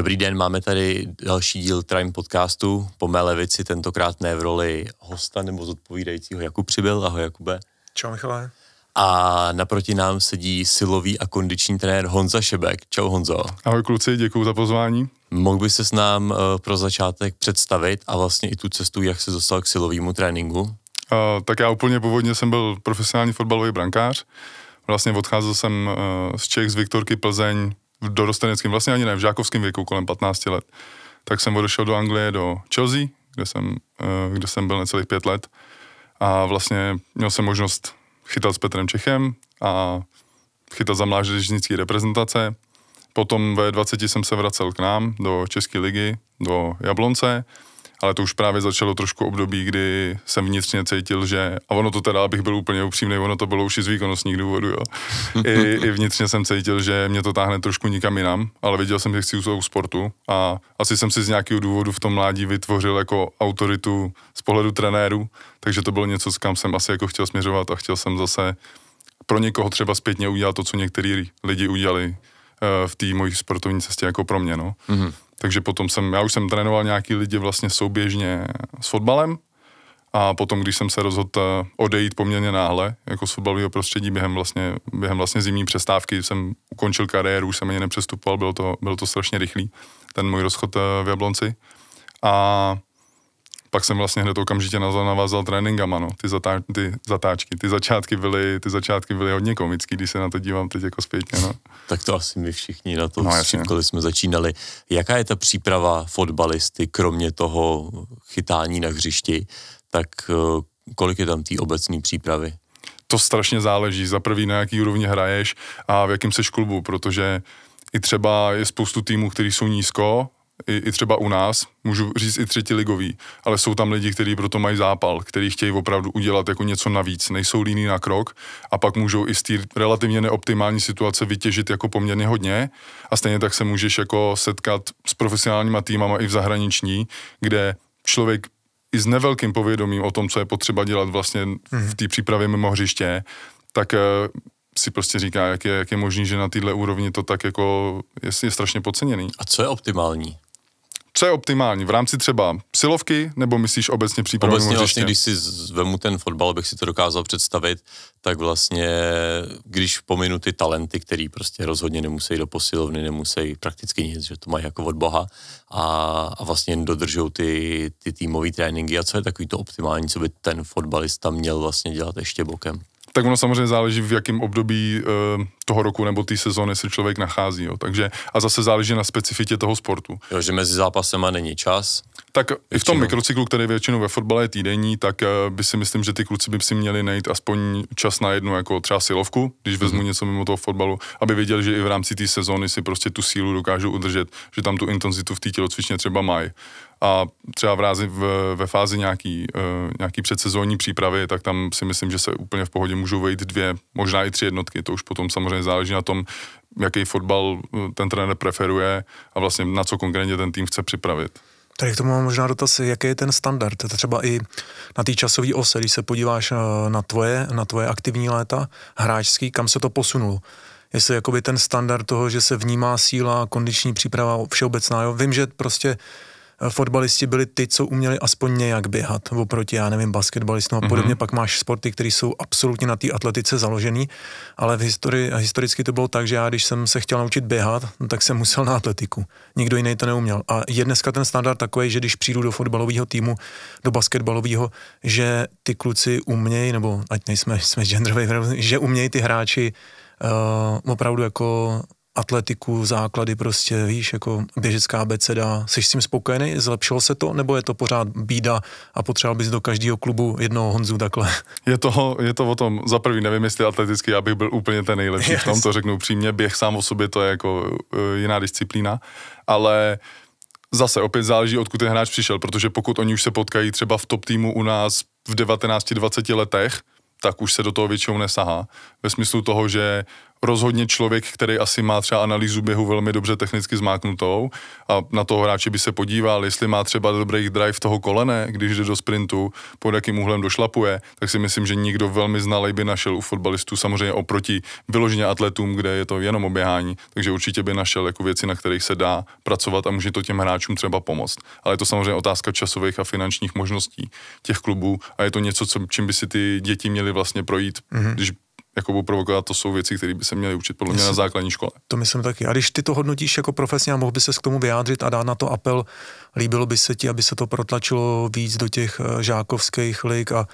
Dobrý den, máme tady další díl Trime podcastu. Po mé levici tentokrát ne v roli hosta nebo zodpovídajícího Jakub Přibyl. Ahoj Jakube. Čau Michale. A naproti nám sedí silový a kondiční trenér Honza Šebek. Čau Honzo. Ahoj kluci, děkuji za pozvání. Mohl by se s nám eh, pro začátek představit a vlastně i tu cestu, jak se dostal k silovému tréninku? Uh, tak já úplně původně jsem byl profesionální fotbalový brankář. Vlastně odcházel jsem uh, z Čech z Viktorky Plzeň v dorosteneckém, vlastně ani ne, v žákovském věku, kolem 15 let, tak jsem odešel do Anglie, do Chelsea, kde jsem, eh, kde jsem byl necelých pět let a vlastně měl jsem možnost chytat s Petrem Čechem a chytat za mládežnické reprezentace. Potom ve 20 jsem se vracel k nám do České ligy, do Jablonce ale to už právě začalo trošku období, kdy jsem vnitřně cítil, že, a ono to teda, abych byl úplně upřímný, ono to bylo už i z výkonnostních důvodů, jo. I, I, vnitřně jsem cítil, že mě to táhne trošku nikam jinam, ale viděl jsem, že chci u sportu a asi jsem si z nějakého důvodu v tom mládí vytvořil jako autoritu z pohledu trenéru, takže to bylo něco, s kam jsem asi jako chtěl směřovat a chtěl jsem zase pro někoho třeba zpětně udělat to, co některý lidi udělali eh, v té mojí sportovní cestě jako pro mě, no. Mm-hmm. Takže potom jsem, já už jsem trénoval nějaký lidi vlastně souběžně s fotbalem a potom, když jsem se rozhodl eh, odejít poměrně náhle, jako z fotbalového prostředí během vlastně, během vlastně zimní přestávky, jsem ukončil kariéru, už jsem ani nepřestupoval, bylo to, bylo to strašně rychlý, ten můj rozchod eh, v Jablonci. A pak jsem vlastně hned okamžitě navázal tréninkama, no. Ty, zatá, ty zatáčky, ty začátky, byly, ty začátky byly hodně komický, když se na to dívám teď jako zpětně, no. Tak to asi my všichni na to, no, když jsme začínali. Jaká je ta příprava fotbalisty, kromě toho chytání na hřišti, tak eh, kolik je tam té obecní přípravy? To strašně záleží. Za prvý, na jaký úrovni hraješ a v jakém seš klubu, protože i třeba je spoustu týmů, kteří jsou nízko, i, i třeba u nás, můžu říct i třetí ligový, ale jsou tam lidi, kteří proto mají zápal, kteří chtějí opravdu udělat jako něco navíc, nejsou líní na krok a pak můžou i z té relativně neoptimální situace vytěžit jako poměrně hodně a stejně tak se můžeš jako setkat s profesionálníma týmama i v zahraniční, kde člověk i s nevelkým povědomím o tom, co je potřeba dělat vlastně mhm. v té přípravě mimo hřiště, tak eh, si prostě říká, jak je, jak je možný, že na této úrovni to tak jako je, je strašně podceněný. A co je optimální? Co je optimální? V rámci třeba silovky, nebo myslíš obecně přípravu Obecně vlastně, když si vemu ten fotbal, bych si to dokázal představit, tak vlastně, když pominu ty talenty, který prostě rozhodně nemusí do posilovny, nemusí prakticky nic, že to mají jako od boha a, a vlastně jen dodržou ty, ty týmové tréninky. A co je takový to optimální, co by ten fotbalista měl vlastně dělat ještě bokem? Tak ono samozřejmě záleží, v jakém období e, toho roku nebo té sezóny se člověk nachází. Jo. Takže, a zase záleží na specifitě toho sportu. Jo, že mezi zápasem není čas? Tak většinou. i v tom mikrocyklu, který většinou ve fotbale je týdenní, tak e, by si myslím, že ty kluci by si měli najít aspoň čas na jednu jako třeba silovku, když mhm. vezmu mm-hmm. něco mimo toho fotbalu, aby věděli, že i v rámci té sezóny si prostě tu sílu dokážou udržet, že tam tu intenzitu v té tělocvičně třeba mají a třeba v rázi, v, ve fázi nějaký, uh, nějaký předsezónní přípravy, tak tam si myslím, že se úplně v pohodě můžou vejít dvě, možná i tři jednotky. To už potom samozřejmě záleží na tom, jaký fotbal eh, ten trenér preferuje a vlastně na co konkrétně ten tým chce připravit. Tady k tomu mám možná dotaz, jaký je ten standard, třeba i na té časové ose, když se podíváš eh, na tvoje, na tvoje aktivní léta, hráčský, kam se to posunulo? Jestli jakoby ten standard toho, že se vnímá síla, kondiční příprava všeobecná, jo? vím, že prostě Eh, fotbalisti byli ty, co uměli aspoň nějak běhat oproti, já nevím, basketbalistům a podobně. Mm-hmm. Pak máš sporty, které jsou absolutně na té atletice založený, ale v historii, historicky to bylo tak, že já, když jsem se chtěl naučit běhat, no, tak jsem musel na atletiku. Nikdo jiný to neuměl. A je dneska ten standard takový, že když přijdu do fotbalového týmu, do basketbalového, že ty kluci umějí, nebo ať nejsme jsme genderový, že umějí ty hráči uh, opravdu jako atletiku, základy prostě, víš, jako běžecká beceda. Jsi s tím spokojený? Zlepšilo se to? Nebo je to pořád bída a potřeboval bys do každého klubu jednoho Honzu takhle? Je to, je to o tom, za prvý nevím, jestli atleticky, abych byl úplně ten nejlepší yes. v tom, to řeknu upřímně, běh sám o sobě, to je jako eh, jiná disciplína, ale zase opět záleží, odkud ten hráč přišel, protože pokud oni už se potkají třeba v top týmu u nás v 19-20 letech, tak už se do toho většinou nesahá. Ve smyslu toho, že rozhodně člověk, který asi má třeba analýzu běhu velmi dobře technicky zmáknutou a na toho hráče by se podíval, jestli má třeba dobrý drive toho kolene, když jde do sprintu, pod jakým úhlem došlapuje, tak si myslím, že nikdo velmi znalej by našel u fotbalistů, samozřejmě oproti vyloženě atletům, kde je to jenom oběhání, takže určitě by našel jako věci, na kterých se dá pracovat a může to těm hráčům třeba pomoct. Ale je to samozřejmě otázka časových a finančních možností těch klubů a je to něco, co, čím by si ty děti měly vlastně projít, mm-hmm. když jako provokovat, to jsou věci, které by se měly učit podle mě na základní škole. To myslím taky. A když ty to hodnotíš jako profesně a mohl by se k tomu vyjádřit a dát na to apel, líbilo by se ti, aby se to protlačilo víc do těch eh, žákovských lig a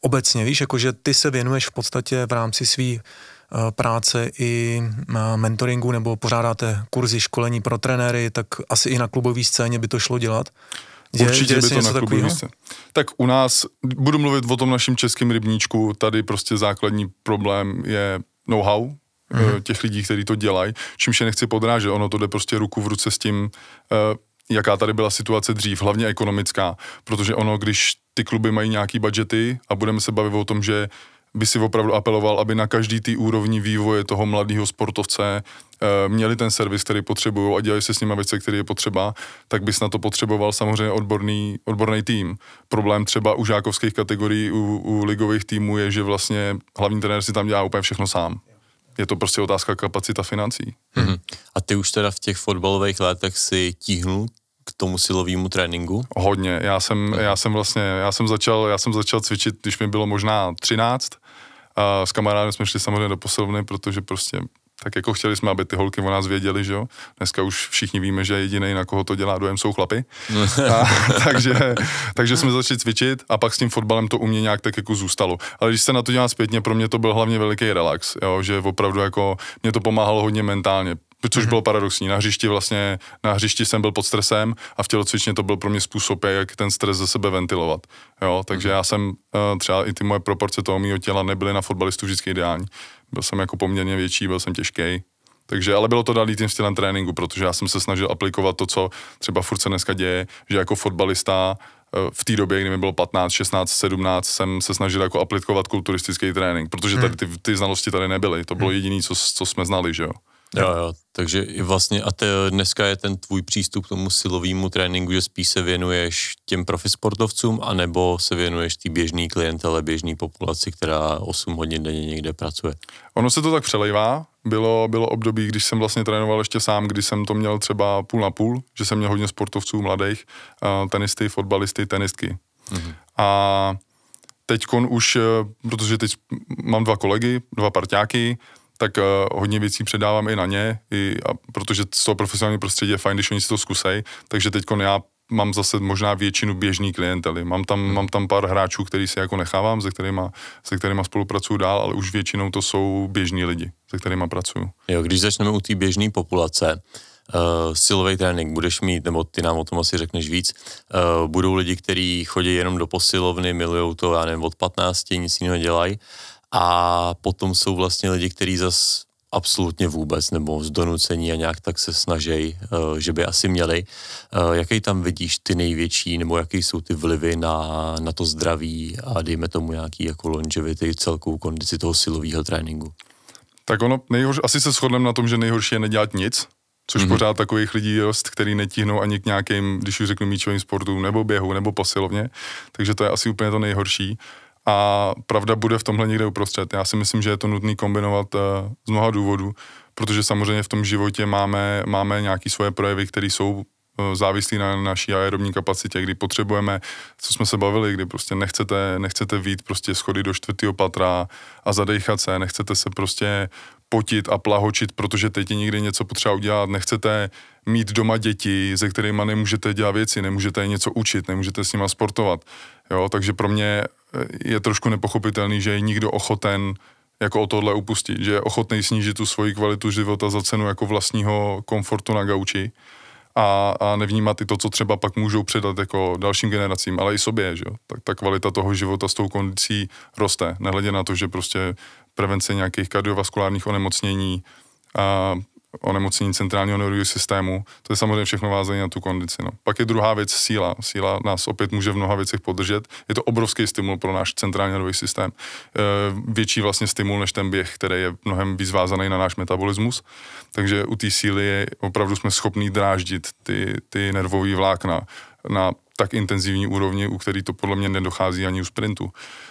obecně, víš, jakože ty se věnuješ v podstatě v rámci svý eh, práce i eh, mentoringu nebo pořádáte kurzy školení pro trenéry, tak asi i na klubové scéně by to šlo dělat. Určitě je, Určitě by to na klubu Tak u nás, budu mluvit o tom našem českém rybníčku, tady prostě základní problém je know-how, mm-hmm. těch lidí, kteří to dělají, čímž je nechci podrážet, ono to jde prostě ruku v ruce s tím, eh, jaká tady byla situace dřív, hlavně ekonomická, protože ono, když ty kluby mají nějaký budgety a budeme se bavit o tom, že by si opravdu apeloval, aby na každý té úrovni vývoje toho mladého sportovce e, měli ten servis, který potřebují a dělají se s nimi věci, které je potřeba, tak bys na to potřeboval samozřejmě odborný, odborný tým. Problém třeba u žákovských kategorií, u, u ligových týmů je, že vlastně hlavní trenér si tam dělá úplně všechno sám. Je to prostě otázka kapacita financí. Mm-hmm. A ty už teda v těch fotbalových letech si tíhnul k tomu silovému tréninku? Hodně. Já jsem, já jsem vlastně, já jsem začal, já jsem začal cvičit, když mi bylo možná 13. A s kamarádem jsme šli samozřejmě do posilovny, protože prostě tak jako chtěli jsme, aby ty holky o nás věděli, že jo. Dneska už všichni víme, že jediný, na koho to dělá dojem, jsou chlapy. A, takže, takže jsme začali cvičit a pak s tím fotbalem to u mě nějak tak jako zůstalo. Ale když se na to dělá zpětně, pro mě to byl hlavně veliký relax, jo? že opravdu jako mě to pomáhalo hodně mentálně což mm-hmm. bylo paradoxní. Na hřišti vlastně, na hřišti jsem byl pod stresem a v tělocvičně to byl pro mě způsob, jak ten stres ze sebe ventilovat. Jo, takže mm-hmm. já jsem eh, třeba i ty moje proporce toho mého těla nebyly na fotbalistu vždycky ideální. Byl jsem jako poměrně větší, byl jsem těžký, takže, ale bylo to dalý tím stylem tréninku, protože já jsem se snažil aplikovat to, co třeba furt se dneska děje, že jako fotbalista eh, v té době, kdy mi bylo 15, 16, 17, jsem se snažil jako aplikovat kulturistický trénink, protože tady mhm. ty, ty znalosti tady nebyly. To bylo mhm. jediné, co, co jsme znali, že jo. Jo, jo, takže i vlastně a te, dneska je ten tvůj přístup k tomu silovému tréninku, že spíš se věnuješ těm profisportovcům, anebo se věnuješ té běžné klientele, běžné populaci, která 8 hodin denně někde pracuje? Ono se to tak přelejvá. Bylo, bylo období, když jsem vlastně trénoval ještě sám, když jsem to měl třeba půl na půl, že jsem měl hodně sportovců mladých, tenisty, fotbalisty, tenistky. Mhm. A teď už, eh, protože teď mám dva kolegy, dva parťáky, tak uh, hodně věcí předávám i na ně, i, a protože z toho profesionální prostředí je fajn, když oni si to zkusej, takže teď já mám zase možná většinu běžný klientely. Mám tam, hmm. mám tam pár hráčů, který si jako nechávám, se kterýma, se kterýma spolupracuju dál, ale už většinou to jsou běžní lidi, se kterýma pracuju. Jo, když začneme u té běžné populace, uh, eh, silový trénink budeš mít, nebo ty nám o tom asi řekneš víc, uh, budou lidi, kteří chodí jenom do posilovny, milují to, já nevím, od 15, nic jiného dělají a potom jsou vlastně lidi, kteří zas absolutně vůbec, nebo z donucení a nějak tak se snaží, eh, že by asi měli. Eh, jaký tam vidíš ty největší, nebo jaký jsou ty vlivy na, na to zdraví a dejme tomu nějaký jako longevity, celkou kondici toho silového tréninku? Tak ono, nejhorší, asi se shodneme na tom, že nejhorší je nedělat nic, což mm-hmm. pořád takových lidí je dost, který netíhnou ani k nějakým, když už řeknu míčovým sportům, nebo běhu, nebo posilovně, takže to je asi úplně to nejhorší a pravda bude v tomhle někde uprostřed. Já si myslím, že je to nutné kombinovat eh, z mnoha důvodů, protože samozřejmě v tom životě máme, máme nějaké svoje projevy, které jsou Eh, závislí na naší aerobní kapacitě, kdy potřebujeme, co jsme se bavili, kdy prostě nechcete, nechcete vít prostě schody do čtvrtého patra a zadechat se, nechcete se prostě potit a plahočit, protože teď je něco potřeba udělat, nechcete mít doma děti, se kterými nemůžete dělat věci, nemůžete je něco učit, nemůžete s nima sportovat. Jo, takže pro mě eh, je trošku nepochopitelný, že je nikdo ochoten jako o tohle upustit, že je ochotný snížit tu svoji kvalitu života za cenu jako vlastního komfortu na gauči a, a nevnímat i to, co třeba pak můžou předat jako dalším generacím, ale i sobě, že jo. Tak ta kvalita toho života s tou kondicí roste, nehledě na to, že prostě prevence nějakých kardiovaskulárních onemocnění a onemocnění centrálního nervového systému. To je samozřejmě všechno vázané na tu kondici. No. Pak je druhá věc síla. Síla nás opět může v mnoha věcech podržet. Je to obrovský stimul pro náš centrální nervový systém. E, větší vlastně stimul než ten běh, který je mnohem víc vázaný na náš metabolismus. Takže u té síly je, opravdu jsme schopni dráždit ty, ty nervové vlákna na tak intenzivní úrovni, u který to podle mě nedochází ani u sprintu.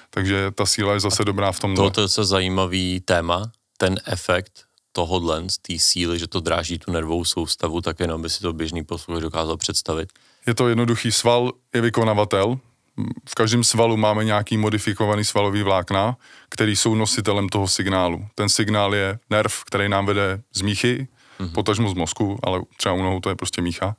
Takže ta síla je zase dobrá v tom. To je zajímavý téma, ten efekt tohodle, z té síly, že to dráží tu nervovou soustavu, tak jenom by si to běžný posluchač dokázal představit. Je to jednoduchý sval, je vykonavatel. V každém svalu máme nějaký modifikovaný svalový vlákna, který jsou nositelem toho signálu. Ten signál je nerv, který nám vede z míchy, mm-hmm. potažmo z mozku, ale třeba u nohou to je prostě mícha.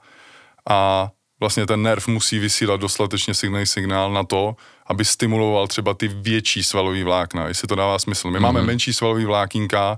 A vlastně ten nerv musí vysílat dostatečně silný signál na to, aby stimuloval třeba ty větší svalový vlákna, jestli to dává smysl. My mm-hmm. máme mhm. menší svalový vlákinka,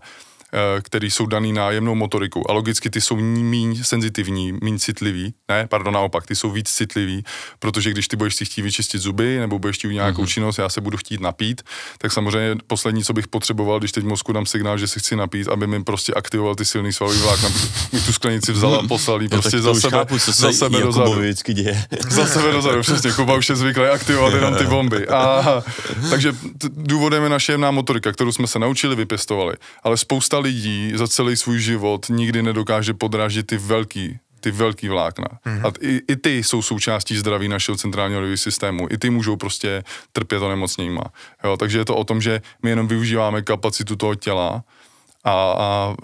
Eh, který jsou daný na jemnou motoriku. A logicky ty jsou méně senzitivní, méně citlivý, ne, pardon, naopak, ty jsou víc citlivý, protože když ty budeš si chtít vyčistit zuby nebo budeš chtít nějakou mm-hmm. činnost, já se budu chtít napít, tak samozřejmě poslední, co bych potřeboval, když teď mozku dám signál, že se chci napít, aby mi prostě aktivoval ty silný svalový vlákna, mi tu sklenici vzala a mhm. poslal prostě za, sebe, chápu, co se za sebe dozadu. děje. za sebe dozadu, přesně, Kuba už je zvyklý aktivovat jenom ty bomby. A, takže důvodem je naše jemná motorika, kterou jsme se naučili, vypěstovali. Ale spousta lidí za celý svůj život nikdy nedokáže podrážit ty velký ty velký vlákna. Mm-hmm. A i, i ty jsou součástí zdraví našeho centrálního nervového systému. I ty můžou prostě trpět onemocněníma. Jo, takže je to o tom, že my jenom využíváme kapacitu toho těla a, a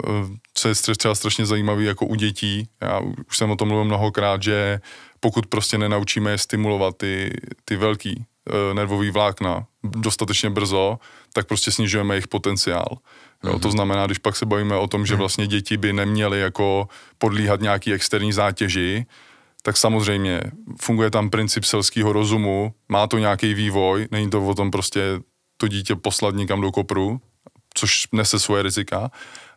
co je třeba strašně zajímavé jako u dětí, já už jsem o tom mluvil mnohokrát, že pokud prostě nenaučíme je stimulovat ty, ty velký eh, nervový vlákna dostatečně brzo, tak prostě snižujeme jejich potenciál. Jo, to znamená, když pak se bavíme o tom, že hmm. vlastně děti by neměly jako podlíhat nějaký externí zátěži, tak samozřejmě funguje tam princip selského rozumu, má to nějaký vývoj, není to o tom prostě to dítě poslat někam do kopru, což nese svoje rizika,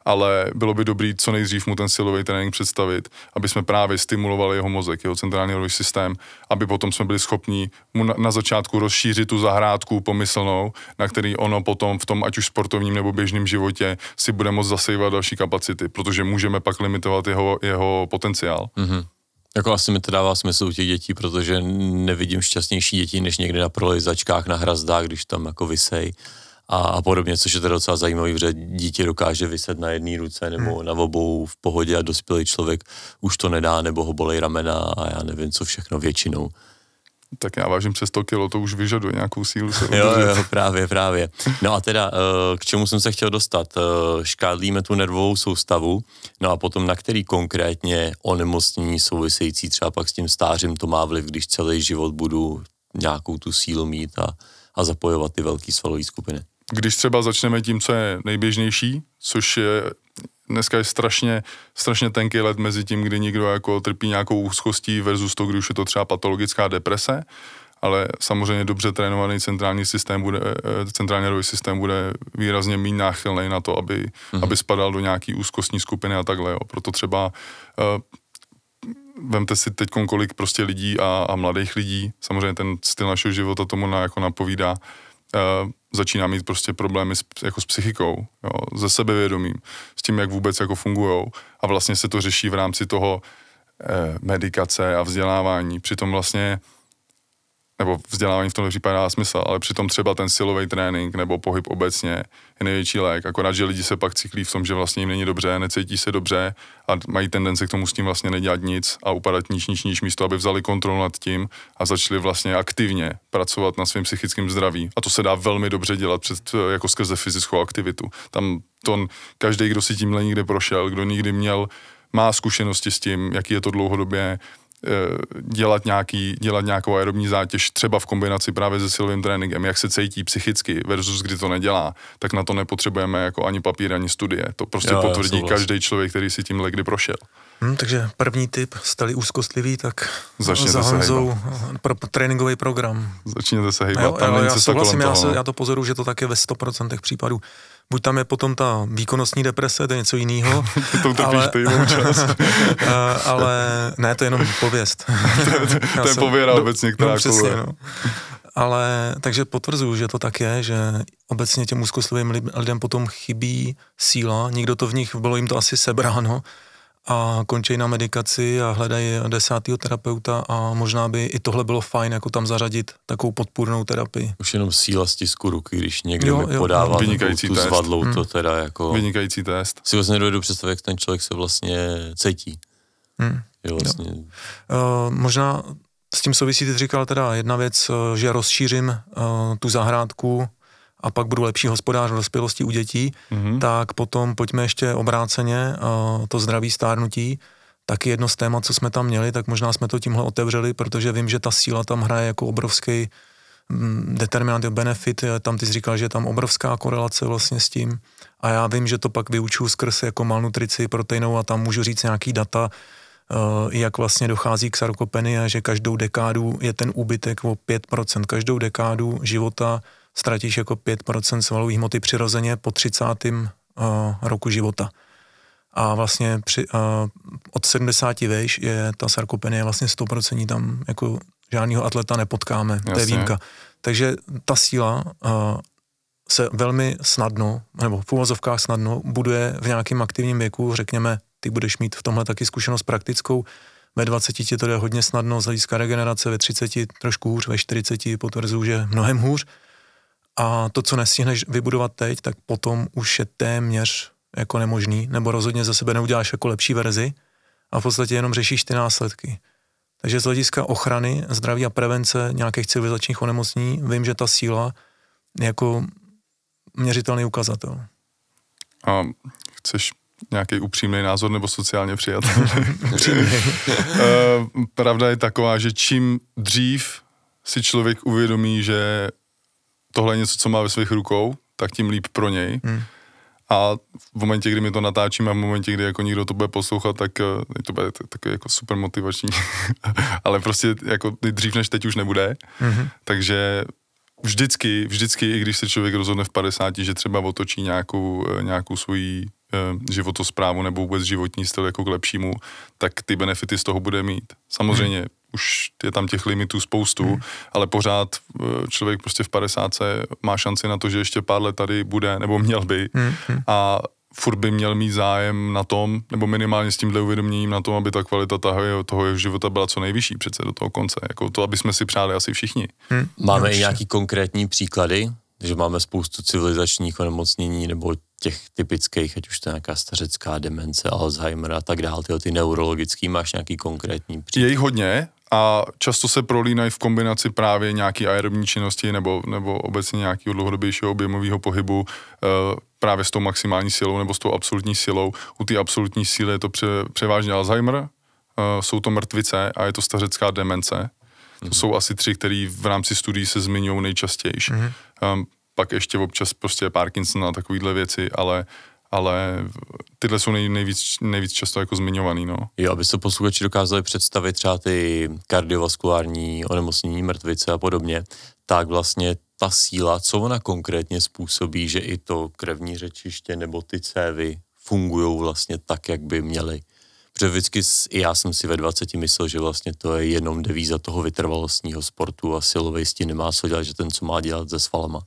ale bylo by dobré co nejdřív mu ten silový trénink představit, aby jsme právě stimulovali jeho mozek, jeho centrální nervový systém, aby potom jsme byli schopni mu na, na začátku rozšířit tu zahrádku pomyslnou, na který ono potom v tom, ať už sportovním nebo běžném životě, si bude moct zasejvat další kapacity, protože můžeme pak limitovat jeho, jeho potenciál. Mm-hmm. Jako asi mi to dává smysl u těch dětí, protože nevidím šťastnější děti, než někde na prolejzačkách, na hrazdách, když tam jako vysej a, a podobně, což je teda docela zajímavý, že dítě dokáže vyset na jedné ruce nebo hmm. na obou v pohodě a dospělý člověk už to nedá, nebo ho bolej ramena a já nevím, co všechno většinou. Tak já vážím přes 100 kilo, to už vyžaduje nějakou sílu. Se jo, jo, právě, právě. No a teda, eh, k čemu jsem se chtěl dostat? Eh, škádlíme tu nervovou soustavu, no a potom na který konkrétně onemocnění související třeba pak s tím stářím to má vliv, když celý život budu nějakou tu sílu mít a, a zapojovat ty velké svalové skupiny? Když třeba začneme tím, co je nejběžnější, což je dneska je strašně, strašně tenký let mezi tím, kdy někdo jako trpí nějakou úzkostí versus to, kdy už je to třeba patologická deprese, ale samozřejmě dobře trénovaný centrální systém bude, eh, eh, centrální nervový systém bude výrazně méně náchylný na to, aby, mm-hmm. aby spadal do nějaký úzkostní skupiny a takhle. Jo. Proto třeba uh, vemte si teď kolik prostě lidí a, a mladých lidí, samozřejmě ten styl našeho života tomu na, jako napovídá, uh, eh, začíná mít prostě problémy s, jako s psychikou, jo, se sebevědomím, s tím, jak vůbec jako fungujou a vlastně se to řeší v rámci toho eh, medikace a vzdělávání. Přitom vlastně nebo vzdělávání v tomto případě dá smysl, ale přitom třeba ten silový trénink nebo pohyb obecně je největší lék, akorát, že lidi se pak cyklí v tom, že vlastně jim není dobře, necítí se dobře a mají tendenci k tomu s tím vlastně nedělat nic a upadat níž, níž, níž místo, aby vzali kontrolu nad tím a začali vlastně aktivně pracovat na svém psychickém zdraví. A to se dá velmi dobře dělat před, jako skrze fyzickou aktivitu. Tam to, každý, kdo si tímhle někde prošel, kdo někdy měl má zkušenosti s tím, jaký je to dlouhodobě Eh, dělat, nějaký, dělat nějakou aerobní zátěž třeba v kombinaci právě se silovým tréninkem, jak se cítí psychicky versus kdy to nedělá, tak na to nepotřebujeme jako ani papír, ani studie. To prostě jo, potvrdí každý člověk, který si tím kdy prošel. Hmm, takže první tip, stali úzkostlivý, tak Začněte za Honzou pro, tréninkový program. Začněte se hejbat, jo, tam jo, já, souhlasím, já, se, no. já to pozoruju, že to tak je ve 100% případů. Buď tam je potom ta výkonnostní deprese, to je něco jiného. to trpíš ale, ty čas. Eh, ale ne, to je jenom pověst. to je pověra obecně, která no, no přesně, no. Ale takže potvrzuju, že to tak je, že obecně těm úzkostlivým lidem potom chybí síla, nikdo to v nich, bylo jim to asi sebráno, a končí na medikaci a hledají desátého terapeuta a možná by i tohle bylo fajn, jako tam zařadit takovou podpůrnou terapii. Už jenom síla stisku ruky, když někdo jo, mi jo. podává Vynikající tu test. zvadlou, hmm. to teda jako... Vynikající test. Si vlastně nedovedu představit, jak ten člověk se vlastně cítí. Hmm. Jo, vlastně... jo. Uh, eh, možná s tím souvisí, ty říkal teda jedna věc, eh, že rozšířím uh, tu zahrádku a pak budu lepší hospodář v dospělosti u dětí, mm-hmm. tak potom pojďme ještě obráceně to zdraví stárnutí. Taky jedno z témat, co jsme tam měli, tak možná jsme to tímhle otevřeli, protože vím, že ta síla tam hraje jako obrovský mm, determinant benefit, tam ty jsi říkal, že je tam obrovská korelace vlastně s tím a já vím, že to pak vyučuju skrz jako malnutrici proteinou a tam můžu říct nějaký data, eh, jak vlastně dochází k sarkopenii a že každou dekádu je ten úbytek o 5%, každou dekádu života ztratíš jako 5% svalové hmoty přirozeně po 30. Eh, roku života. A vlastně při, uh, od 70 vejš je ta sarkopenie vlastně 100% tam jako žádného atleta nepotkáme, Jasně. to je výjimka. Takže ta síla uh, se velmi snadno, nebo v uvozovkách snadno, buduje v nějakém aktivním věku, řekněme, ty budeš mít v tomhle taky zkušenost praktickou, ve 20 ti to jde hodně snadno, z hlediska regenerace ve 30 trošku hůř, ve 40 potvrzuju, že mnohem hůř, a to, co nestihneš vybudovat teď, tak potom už je téměř jako nemožný, nebo rozhodně za sebe neuděláš jako lepší verzi a v podstatě jenom řešíš ty následky. Takže z hlediska ochrany, zdraví a prevence nějakých civilizačních onemocnění, vím, že ta síla je jako měřitelný ukazatel. A chceš nějaký upřímný názor nebo sociálně přijatelný? Eh, pravda je taková, že čím dřív si člověk uvědomí, že tohle je něco, co má ve svých rukou, tak tím líp pro něj. Hmm. A v momentě, kdy my to natáčíme, v momentě, kdy jako někdo to bude poslouchat, tak eh, to bude takový jako super motivační. Ale prostě jako dřív než teď už nebude. Mm-hmm. Takže vždycky, vždycky, i když se člověk rozhodne v 50, že třeba otočí nějakou, eh, nějakou svoji eh, životosprávu nebo vůbec životní styl jako k lepšímu, tak ty benefity z toho bude mít. Samozřejmě mm-hmm už je tam těch limitů spoustu, hmm. ale pořád eh, člověk prostě v 50 má šanci na to, že ještě pár let tady bude, nebo měl by. Hmm, hmm. A furt by měl mít zájem na tom, nebo minimálně s tímhle uvědoměním na tom, aby ta kvalita toho, toho jeho života byla co nejvyšší přece do toho konce. Jako to, aby jsme si přáli asi všichni. Hmm. Máme i nějaký konkrétní příklady, že máme spoustu civilizačních onemocnění nebo těch typických, ať už to je nějaká stařecká demence, Alzheimer a tak dále, tyhle ty neurologický, máš nějaký konkrétní příklad? Je jich hodně, a často se prolínají v kombinaci právě nějaký aerobní činnosti nebo, nebo obecně nějakého dlouhodobějšího objemového pohybu e, právě s tou maximální silou nebo s tou absolutní silou. U té absolutní síly je to pře, převážně Alzheimer, e, jsou to mrtvice a je to stařecká demence. Mm-hmm. To mhm. jsou asi tři, které v rámci studií se zmiňují nejčastěji. Mm-hmm. E, pak ještě občas prostě Parkinson a takovéhle věci, ale ale tyhle jsou nej, nejvíc, nejvíc často jako zmiňovaný, no. Jo, aby se posluchači dokázali představit třeba ty kardiovaskulární onemocnění mrtvice a podobně, tak vlastně ta síla, co ona konkrétně způsobí, že i to krevní řečiště nebo ty cévy fungují vlastně tak, jak by měly. Protože vždycky i já jsem si ve 20 myslel, že vlastně to je jenom devíza toho vytrvalostního sportu a silovejstí nemá co dělat, že ten, co má dělat se svalama.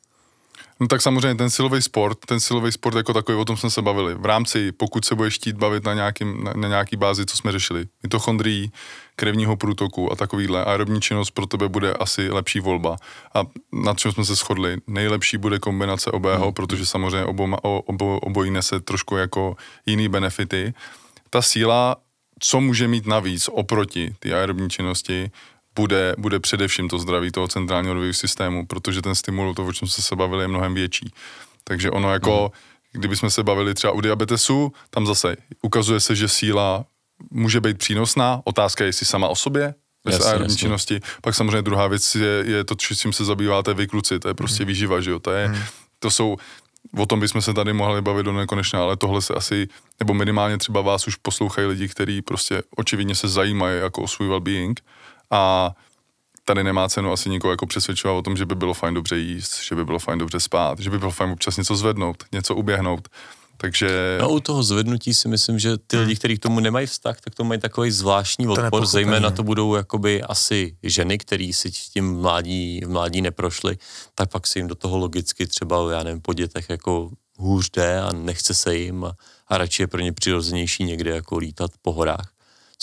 No tak samozřejmě ten silový sport, ten silový sport jako takový, o tom jsme se bavili. V rámci, pokud se budeš štít bavit na, nějakým, na, na nějaký bázi, co jsme řešili, mitochondrií, krevního průtoku a takovýhle, aerobní činnost pro tebe bude asi lepší volba. A na čem jsme se shodli, nejlepší bude kombinace obého, hmm. protože samozřejmě obo, obo, obojí nese trošku jako jiný benefity. Ta síla co může mít navíc oproti ty aerobní činnosti, bude, bude především to zdraví toho centrálního nervového systému, protože ten stimul, to, o čem jsme se bavili, je mnohem větší. Takže ono jako, hmm. kdybychom se bavili třeba u diabetesu, tam zase ukazuje se, že síla může být přínosná. Otázka je, jestli sama o sobě, bez jasně, aerobní jasně. činnosti. Pak samozřejmě druhá věc je, je to, čím se zabýváte vy kluci, to je prostě mm. výživa, že jo? To, je, mm. to jsou, o tom bychom se tady mohli bavit do nekonečna, ale tohle se asi, nebo minimálně třeba vás už poslouchají lidi, kteří prostě očividně se zajímají jako o svůj well-being. A tady nemá cenu asi nikoho jako přesvědčovat o tom, že by bylo fajn dobře jíst, že by bylo fajn dobře spát, že by bylo fajn občas něco zvednout, něco uběhnout. Takže... No u toho zvednutí si myslím, že ty lidi, hmm. kteří k tomu nemají vztah, tak to mají takový zvláštní odpor, zejména to budou jakoby asi ženy, které si tím mládí, mládí neprošly, tak pak se jim do toho logicky třeba, já nevím, po dětech jako hůř jde a nechce se jim a, a radši je pro ně přirozenější někde jako lítat po horách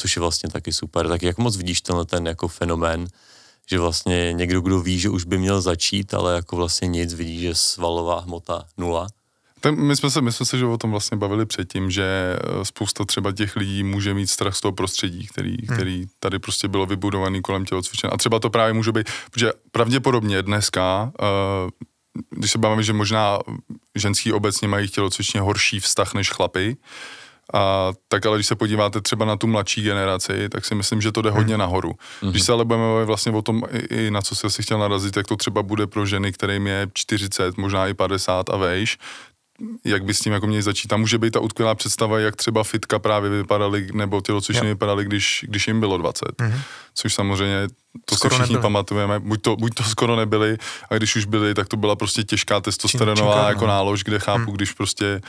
což je vlastně taky super. Tak jak moc vidíš tenhle ten jako fenomén, že vlastně někdo, kdo ví, že už by měl začít, ale jako vlastně nic, vidí, že svalová hmota nula, Tak my, jsme se, my jsme se že o tom vlastně bavili předtím, že eh, spousta třeba těch lidí může mít strach z toho prostředí, který, hmm. který tady prostě bylo vybudovaný kolem tělocvičen. A třeba to právě může být, protože pravděpodobně dneska, eh, když se bavíme, že možná eh, ženský obecně mají tělocvičně horší vztah než chlapy, a tak ale když se podíváte třeba na tu mladší generaci, tak si myslím, že to jde hodně hmm. nahoru. Hmm. Když se ale budeme vlastně o tom, i, i na co se si chtěl narazit, tak to třeba bude pro ženy, kterým je 40, možná i 50 a vejš, jak by s tím jako měli začít. Tam může být ta utkvělá představa, jak třeba fitka právě vypadaly, nebo tělocvičny yep. vypadaly, když, když jim bylo 20. Mm-hmm. Což samozřejmě, to skoro si všichni nebyli. pamatujeme, buď to, buď to skoro nebyly, a když už byly, tak to byla prostě těžká testosteronová jako no. nálož, kde chápu, mm. když prostě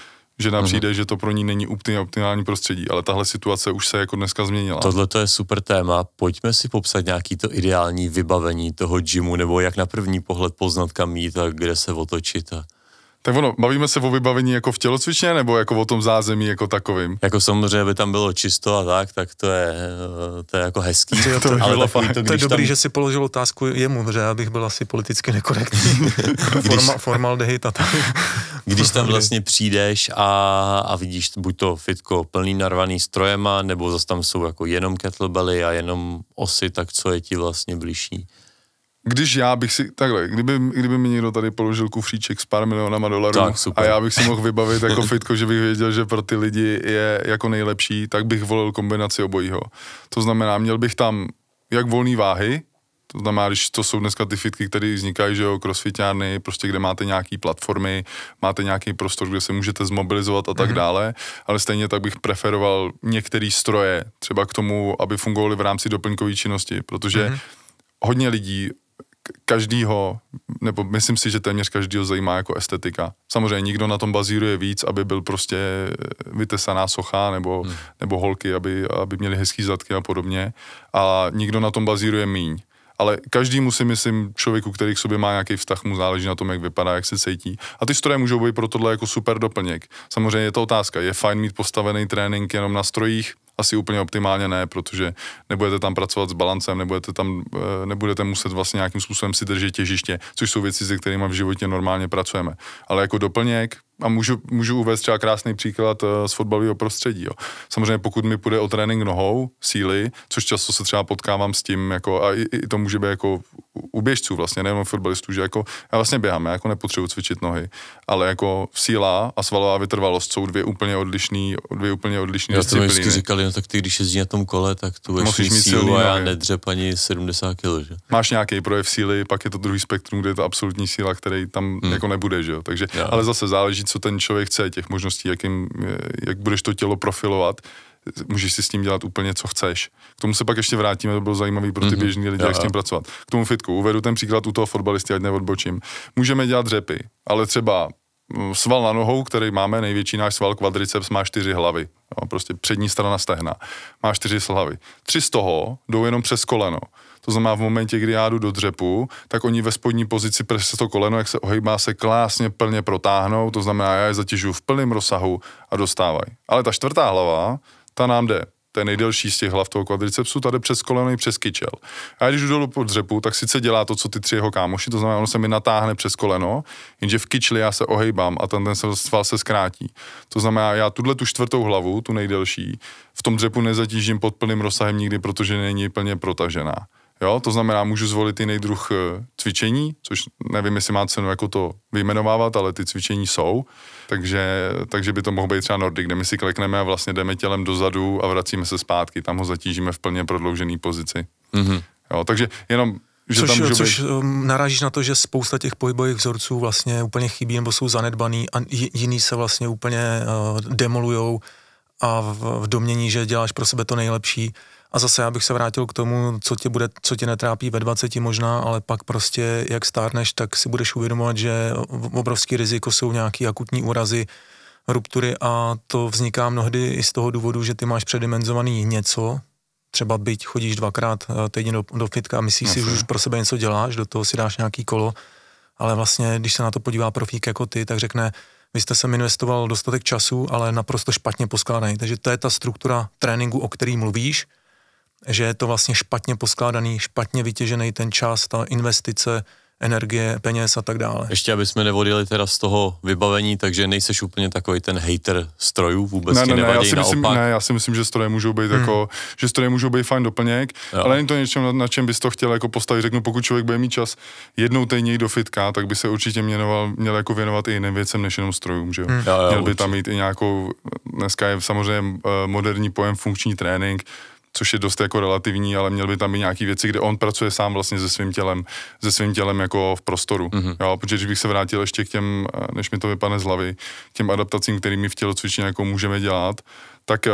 že nám mhm. přijde, že to pro ní není úplně optimální prostředí, ale tahle situace už se jako dneska změnila. Tohle to je super téma. Pojďme si popsat nějaký to ideální vybavení toho gymu, nebo jak na první pohled poznat, kam jít a kde se otočit. A... Tak ono, bavíme se o vybavení jako v tělocvičně nebo jako o tom zázemí jako takovým? Jako samozřejmě by tam bylo čisto a tak, tak to je, eh, to je jako hezký. to, to, ale bylo fakt, to, to je dobrý, tam... že si položil otázku jemu, že já bych byl asi politicky nekorektní. Forma, formaldehyd a tak. když tam vlastně přijdeš a, a vidíš buď to fitko plný narvaný strojema, nebo zase tam jsou jako jenom kettlebelly a jenom osy, tak co je ti vlastně blížší? když já bych si, takhle, kdyby, kdyby mi někdo tady položil kufříček s pár milionama dolarů tak, a já bych si mohl vybavit jako fitko, že bych věděl, že pro ty lidi je jako nejlepší, tak bych volil kombinaci obojího. To znamená, měl bych tam jak volné váhy, to znamená, když to jsou dneska ty fitky, které vznikají, že jo, crossfitárny, prostě kde máte nějaké platformy, máte nějaký prostor, kde se můžete zmobilizovat a tak mm-hmm. dále, ale stejně tak bych preferoval některé stroje, třeba k tomu, aby fungovaly v rámci doplňkové činnosti, protože mm-hmm. hodně lidí každýho, nebo myslím si, že téměř každýho zajímá jako estetika. Samozřejmě nikdo na tom bazíruje víc, aby byl prostě vytesaná socha nebo, hmm. nebo holky, aby, aby měli hezký zadky a podobně. A nikdo na tom bazíruje míň. Ale každému si myslím, člověku, který k sobě má nějaký vztah, mu záleží na tom, jak vypadá, jak se cítí. A ty stroje můžou být pro tohle jako super doplněk. Samozřejmě je to otázka. Je fajn mít postavený trénink jenom na strojích, asi úplně optimálně ne, protože nebudete tam pracovat s balancem, nebudete tam, eh, nebudete muset vlastně nějakým způsobem si držet těžiště, což jsou věci, se kterými v životě normálně pracujeme. Ale jako doplněk, a můžu, můžu uvést třeba krásný příklad eh, z fotbalového prostředí. Jo. Samozřejmě pokud mi půjde o trénink nohou, síly, což často se třeba potkávám s tím, jako, a i, i to může být jako u běžců vlastně, nejenom fotbalistů, že jako, já vlastně běhám, já jako nepotřebuji cvičit nohy, ale jako síla a svalová vytrvalost jsou dvě úplně odlišné, dvě úplně odlišné Já jsem vždycky říkali, no tak ty, když jezdí na tom kole, tak tu budeš mít sílu silný, a já nedřep ani 70 kg, že? Máš nějaký projev síly, pak je to druhý spektrum, kde je to absolutní síla, který tam hmm. jako nebude, že jo? Takže, já. ale zase záleží, co ten člověk chce, těch možností, jak, jim, jak budeš to tělo profilovat, můžeš si s tím dělat úplně, co chceš. K tomu se pak ještě vrátíme, to bylo zajímavý, pro ty mm-hmm. běžní lidi, jak s tím pracovat. K tomu fitku, uvedu ten příklad u toho fotbalisty, ať neodbočím. Můžeme dělat řepy, ale třeba mm, sval na nohou, který máme, největší náš sval kvadriceps, má čtyři hlavy. Jo, prostě přední strana stehna. Má čtyři hlavy. Tři z toho jdou jenom přes koleno. To znamená, v momentě, kdy já jdu do dřepu, tak oni ve spodní pozici prese to koleno, jak se ohýbá, se klásně plně protáhnou, to znamená, já je zatěžuju v plném rozsahu a dostávají. Ale ta čtvrtá hlava, ta nám jde to je nejdelší z těch hlav toho kvadricepsu, tady přes koleno i přes kyčel. A když jdu dolů pod dřepu, tak sice dělá to, co ty tři jeho kámoši, to znamená, ono se mi natáhne přes koleno, jenže v kyčli já se ohejbám a ten, ten sval se zkrátí. To znamená, já tuhle tu čtvrtou hlavu, tu nejdelší, v tom dřepu nezatížím pod plným rozsahem nikdy, protože není plně protažená. Jo, to znamená, můžu zvolit jiný druh eh, cvičení, což nevím, jestli má cenu jako to vyjmenovávat, ale ty cvičení jsou. Takže, takže by to mohl být třeba Nordic, kde my si klekneme a vlastně jdeme tělem dozadu a vracíme se zpátky. Tam ho zatížíme v plně prodloužené pozici. Mm-hmm. Jo, takže jenom že což, tam což být... Ehm, narážíš na to, že spousta těch pohybových vzorců vlastně úplně chybí nebo jsou zanedbaný a jiný se vlastně úplně uh, demolujou a v, v domění, že děláš pro sebe to nejlepší, a zase já bych se vrátil k tomu, co tě, bude, co tě netrápí ve 20 možná, ale pak prostě jak stárneš, tak si budeš uvědomovat, že obrovský riziko jsou nějaký akutní úrazy, ruptury a to vzniká mnohdy i z toho důvodu, že ty máš předimenzovaný něco, třeba byť chodíš dvakrát eh, týdně do, do fitka a myslíš no, si, že už pro sebe něco děláš, do toho si dáš nějaký kolo, ale vlastně, když se na to podívá profík jako ty, tak řekne, vy jste sem investoval dostatek času, ale naprosto špatně poskládaný. Takže to je ta struktura tréninku, o který mluvíš, že je to vlastně špatně poskládaný, špatně vytěžený ten čas, ta investice, energie, peněz a tak dále. Ještě, aby jsme nevodili teda z toho vybavení, takže nejseš úplně takový ten hater strojů, vůbec ne, ne, ne, já si myslím, naopak. Ne, já si myslím, že stroje můžou být hmm. jako, že stroje můžou být fajn doplněk, jo. ale není to něčem, na, na čem bys to chtěl jako postavit. Řeknu, pokud člověk bude mít čas jednou týdně do fitka, tak by se určitě měnoval, měl jako věnovat i jiným věcem než jenom strojům, že jo. Hmm. Jo, jo, měl by určitě. tam mít i nějakou, dneska je samozřejmě eh, moderní pojem funkční trénink, což je dost jako relativní, ale měl by tam být nějaký věci, kde on pracuje sám vlastně se svým tělem, se svým tělem jako v prostoru. Mm-hmm. Jo, protože když bych se vrátil ještě k těm, než mi to vypadne z hlavy, k těm adaptacím, kterými v tělocvičení jako můžeme dělat, tak eh,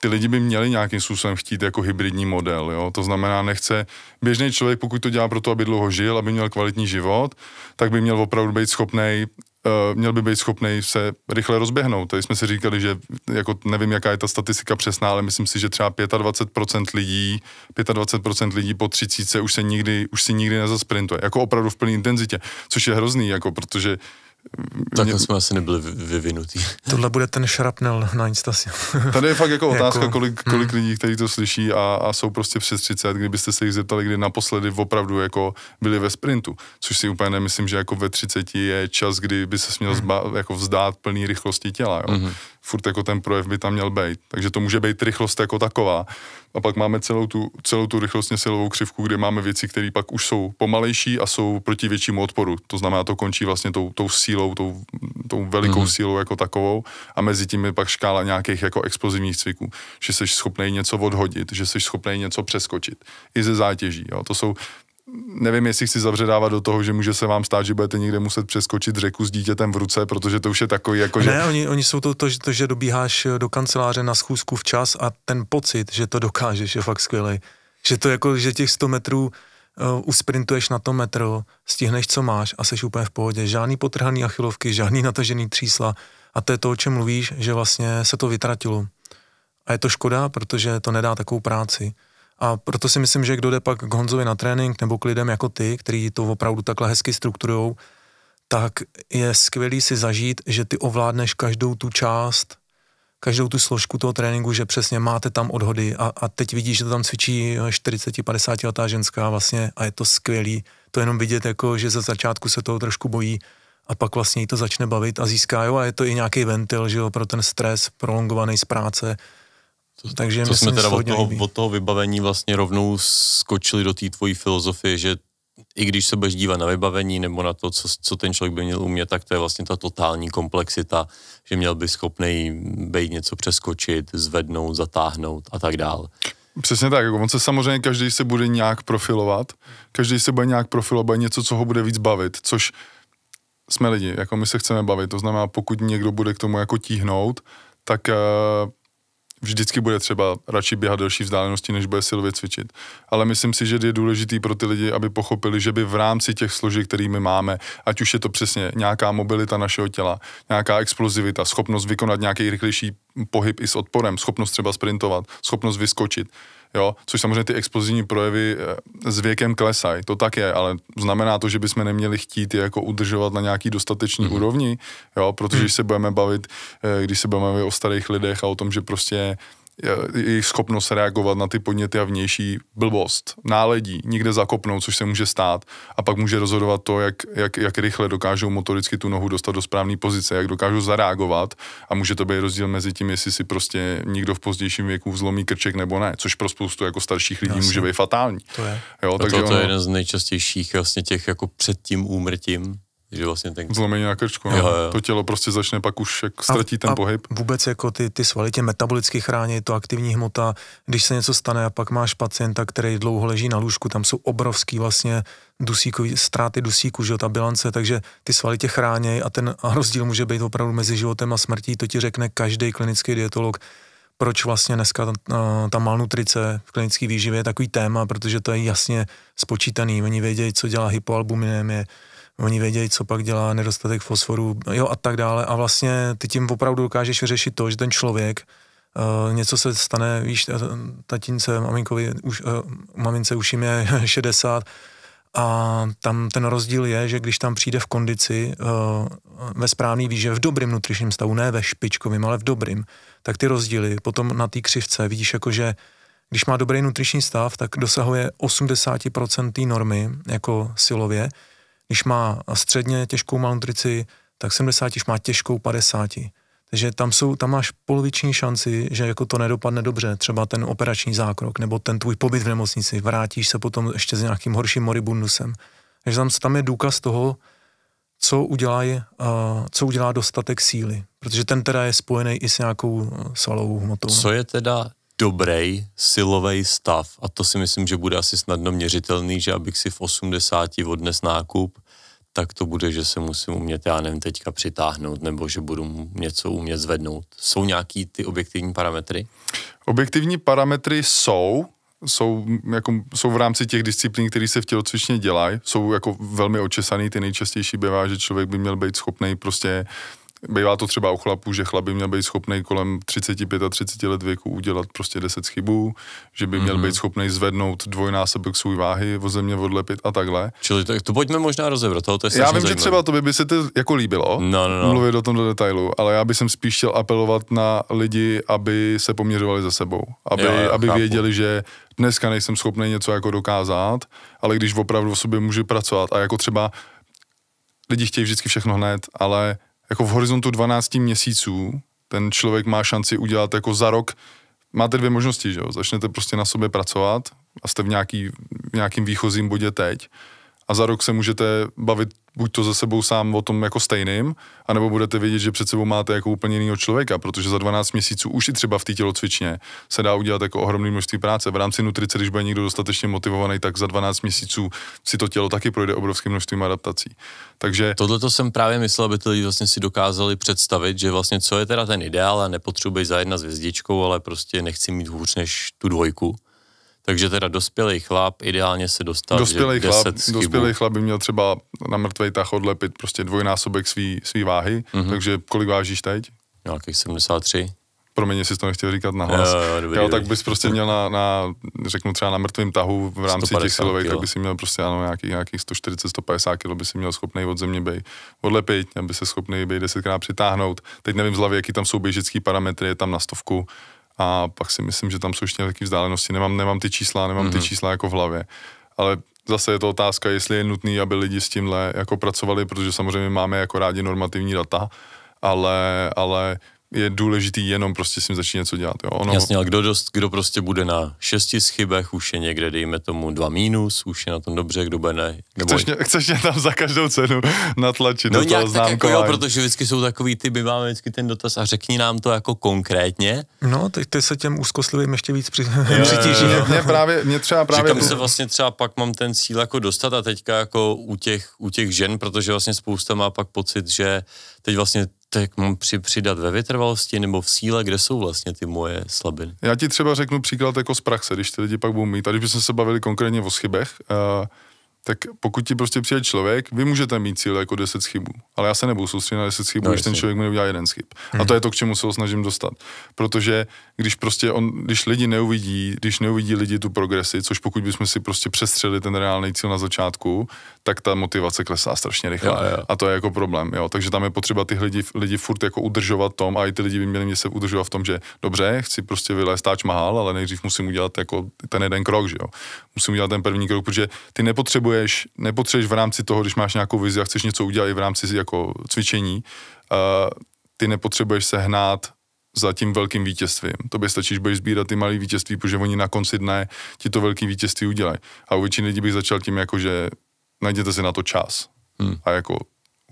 ty lidi by měli nějakým způsobem chtít jako hybridní model, jo? to znamená nechce, běžný člověk, pokud to dělá pro to, aby dlouho žil, aby měl kvalitní život, tak by měl opravdu být schopný Eh, měl by být schopný se rychle rozběhnout. Tady jsme si říkali, že jako nevím, jaká je ta statistika přesná, ale myslím si, že třeba 25% lidí, 25% lidí po 30 už se nikdy, už si nikdy nezasprintuje. Jako opravdu v plné intenzitě, což je hrozný, jako protože tak mě... jsme asi nebyli vyvinutí. Tohle bude ten šrapnel na Instasi. Tady je fakt jako, jako- otázka, jako, kolik, kolik hmm. lidí, kteří to slyší a, a jsou prostě přes 30, kdybyste se jich zeptali, kdy naposledy opravdu jako byli ve sprintu, což si úplně nemyslím, že jako ve 30 je čas, kdy by se měl hmm. zba, jako vzdát plný rychlosti těla. Jo. Hmm. Furt jako ten projev by tam měl být. Takže to může být rychlost jako taková. A pak máme celou tu, celou tu rychlostně silovou křivku, kde máme věci, které pak už jsou pomalejší a jsou proti většímu odporu. To znamená, to končí vlastně tou, tou sílou, tou, tou velikou mm-hmm. sílou jako takovou a mezi tím je pak škála nějakých jako explozivních cviků, že jsi schopný něco odhodit, že jsi schopný něco přeskočit. I ze zátěží. Jo. To jsou nevím, jestli chci zavředávat do toho, že může se vám stát, že budete někde muset přeskočit řeku s dítětem v ruce, protože to už je takový jako, že... Ne, oni, oni jsou to, to, že, to, že dobíháš eh, do kanceláře na schůzku včas a ten pocit, že to dokážeš, je fakt skvělý. Že to jako, že těch 100 metrů uh, usprintuješ na to metro, stihneš, co máš a seš úplně v pohodě. Žádný potrhaný achilovky, žádný natažený třísla. A to je to, o čem mluvíš, že vlastně se to vytratilo. A je to škoda, protože to nedá takovou práci. A proto si myslím, že kdo jde pak k Honzovi na trénink nebo k lidem jako ty, kteří to opravdu takhle hezky strukturují, tak je skvělý si zažít, že ty ovládneš každou tu část, každou tu složku toho tréninku, že přesně máte tam odhody a, a teď vidíš, že to tam cvičí 40-50 letá ženská vlastně a je to skvělý. To jenom vidět, jako, že za začátku se toho trošku bojí a pak vlastně jí to začne bavit a získá, jo, a je to i nějaký ventil, že jo, pro ten stres prolongovaný z práce, to, Takže co jsme teda od toho, od toho vybavení vlastně rovnou skočili do té tvojí filozofie, že i když se budeš dívat na vybavení nebo na to, co, co ten člověk by měl umět, tak to je vlastně ta totální komplexita, že měl by schopný být něco přeskočit, zvednout, zatáhnout a tak dál. Přesně tak, jako on se samozřejmě každý se bude nějak profilovat, každý se bude nějak profilovat, bude něco, co ho bude víc bavit, což jsme lidi, jako my se chceme bavit, to znamená, pokud někdo bude k tomu jako tíhnout, tak eh, vždycky bude třeba radši běhat delší vzdálenosti, než bude silově cvičit. Ale myslím si, že je důležitý pro ty lidi, aby pochopili, že by v rámci těch složek, kterými máme, ať už je to přesně nějaká mobilita našeho těla, nějaká explozivita, schopnost vykonat nějaký rychlejší pohyb i s odporem, schopnost třeba sprintovat, schopnost vyskočit, jo, což samozřejmě ty expozivní projevy eh, s věkem klesají, to tak je, ale znamená to, že bychom neměli chtít je jako udržovat na nějaký dostatečný mm. úrovni, jo, protože mm. když se budeme bavit, eh, když se budeme bavit o starých lidech a o tom, že prostě Eh, jejich schopnost reagovat na ty podněty a vnější blbost, náledí, někde zakopnou, což se může stát a pak může rozhodovat to, jak, jak, jak rychle dokážou motoricky tu nohu dostat do správné pozice, jak dokážou zareagovat a může to být rozdíl mezi tím, jestli si prostě někdo v pozdějším věku vzlomí krček nebo ne, což pro spoustu jako starších lidí Jasně. může být fatální. To je. Jo, no takže to, to ono... je jeden z nejčastějších vlastně těch jako před tím úmrtím že vlastně ten... Zlomení na krčku, no. jo, jo. to tělo prostě začne pak už, jak ztratí a, ten a pohyb. vůbec jako ty, ty svaly tě metabolicky chrání, to aktivní hmota, když se něco stane a pak máš pacienta, který dlouho leží na lůžku, tam jsou obrovský vlastně dusíkový, ztráty dusíku, že jo, ta bilance, takže ty svaly tě chrání a ten a rozdíl může být opravdu mezi životem a smrtí, to ti řekne každý klinický dietolog, proč vlastně dneska ta, ta malnutrice v klinické výživě je takový téma, protože to je jasně spočítaný. Oni vědějí, co dělá hypoalbuminémie, oni vědějí, co pak dělá nedostatek fosforu, jo a tak dále. A vlastně ty tím opravdu dokážeš řešit to, že ten člověk Uh, něco se stane, víš, eh, tatínce, maminkovi, už, uh, mamince už jim je 60 a tam ten rozdíl je, že když tam přijde v kondici, uh, ve správný výživě, v dobrým nutričním stavu, ne ve špičkovém, ale v dobrým, tak ty rozdíly potom na té křivce vidíš jako, že když má dobrý nutriční stav, tak dosahuje 80% té normy jako silově, když má středně těžkou malnutrici, tak 70, když má těžkou 50. Takže tam, jsou, tam máš poloviční šanci, že jako to nedopadne dobře, třeba ten operační zákrok nebo ten tvůj pobyt v nemocnici, vrátíš se potom ještě s nějakým horším moribundusem. Takže tam, tam je důkaz toho, co udělá, uh, co udělá dostatek síly, protože ten teda je spojený i s nějakou e, svalovou hmotou. No. Co je teda dobrý silový stav a to si myslím, že bude asi snadno měřitelný, že abych si v 80 odnes nákup, tak to bude, že se musím umět, já nevím, teďka přitáhnout, nebo že budu něco umět zvednout. Jsou nějaký ty objektivní parametry? Objektivní parametry jsou, jsou, jako, jsou v rámci těch disciplín, které se v tělocvičně dělají, jsou jako velmi očesaný, ty nejčastější bývá, že člověk by měl být schopný prostě Bývá to třeba u chlapů, že chlap by měl být schopný kolem 35 a 30 let věku udělat prostě 10 chybů, že by měl mm-hmm. být schopný zvednout dvojnásobek svůj váhy, vo země odlepit a takhle. Čili tak to pojďme možná rozebrat. To je já vím, zajímavé. že třeba to by, by se to jako líbilo, no, no, no. mluvit o tom do detailu, ale já bych spíš chtěl apelovat na lidi, aby se poměřovali za sebou, aby, jo, jo, aby věděli, že dneska nejsem schopný něco jako dokázat, ale když opravdu o sobě můžu pracovat a jako třeba lidi chtějí vždycky všechno hned, ale jako v horizontu 12 měsíců ten člověk má šanci udělat jako za rok, máte dvě možnosti, že jo, začnete prostě na sobě pracovat a jste v, nějaký, v nějakým výchozím bodě teď, a za rok se můžete bavit buď to ze sebou sám o tom jako stejným, anebo budete vědět, že před sebou máte jako úplně jiného člověka, protože za 12 měsíců už i třeba v té tělocvičně se dá udělat jako ohromný množství práce. V rámci nutrice, když bude někdo dostatečně motivovaný, tak za 12 měsíců si to tělo taky projde obrovským množstvím adaptací. Takže... Tohle to jsem právě myslel, aby ty lidi vlastně si dokázali představit, že vlastně co je teda ten ideál a nepotřebuji za jedna s hvězdičkou, ale prostě nechci mít hůř než tu dvojku takže teda dospělý chlap ideálně se dostal, dospělý že chlap, 10 Dospělý chlap by měl třeba na mrtvej tah odlepit prostě dvojnásobek svý, svý váhy, mm-hmm. takže kolik vážíš teď? Nějakých no, 73. Promiň, jestli jsi to nechtěl říkat na hlas. Jo, jo, tak bys prostě měl na, na, řeknu třeba na mrtvém tahu v rámci těch silových, kilo. tak by si měl prostě ano, nějaký, nějakých 140-150 kg by si měl schopný od země bej odlepit, aby se schopný bej desetkrát přitáhnout. Teď nevím z hlavy, jaký tam jsou běžický parametry, je tam na stovku, a pak si myslím, že tam jsou ještě nějaké vzdálenosti. Nemám, nemám ty čísla, nemám mm-hmm. ty mhm. čísla jako v hlavě. Ale zase je to otázka, jestli je nutný, aby lidi s tímhle jako pracovali, protože samozřejmě máme jako rádi normativní data, ale, ale je důležitý jenom prostě si začít něco dělat. Jo? Ono... Jasně, ale kdo, dost, kdo prostě bude na šesti schybech, už je někde, dejme tomu, dva mínus, už je na tom dobře, kdo bude ne. Nebo... Chceš, mě, chceš mě tam za každou cenu natlačit no, do toho tak jako jo, protože vždycky jsou takový ty, my máme vždycky ten dotaz a řekni nám to jako konkrétně. No, teď ty se těm úzkoslivým ještě víc při... je, přitíží. Je, je, mě právě, mě třeba právě... Říkám se vlastně třeba pak mám ten cíl jako dostat a teďka jako u těch, u těch žen, protože vlastně spousta má pak pocit, že teď vlastně tak mám při, přidat ve vytrvalosti nebo v síle, kde jsou vlastně ty moje slabiny. Já ti třeba řeknu příklad jako z praxe, když ty lidi pak budou mít, a když bychom se bavili konkrétně o chybech, uh, tak pokud ti prostě přijde člověk, vy můžete mít cíl jako 10 chybů, ale já se nebudu soustředit na 10 chybů, no, když ten člověk mi neudělá jeden chyb. Hmm. A mhm. to je to, k čemu se ho snažím dostat. Protože když prostě on, když lidi neuvidí, když neuvidí lidi tu progresi, což pokud bychom si prostě přestřeli ten reálný cíl na začátku, tak ta motivace klesá strašně rychle. Jo, jo. A to je jako problém, jo. Takže tam je potřeba ty lidi, lidi furt jako udržovat tom a i ty lidi by měli mě se udržovat v tom, že dobře, chci prostě vylézt táč mahal, ale nejdřív musím udělat jako ten jeden krok, že jo. Musím udělat ten první krok, protože ty nepotřebuješ, nepotřebuješ v rámci toho, když máš nějakou vizi a chceš něco udělat i v rámci jako cvičení, uh, ty nepotřebuješ se hnát za tím velkým vítězstvím. by stačí, že budeš sbírat ty malé vítězství, protože oni na konci dne ti to velké vítězství udělají. A u většiny lidí bych začal tím, jako že najděte si na to čas hmm. a jako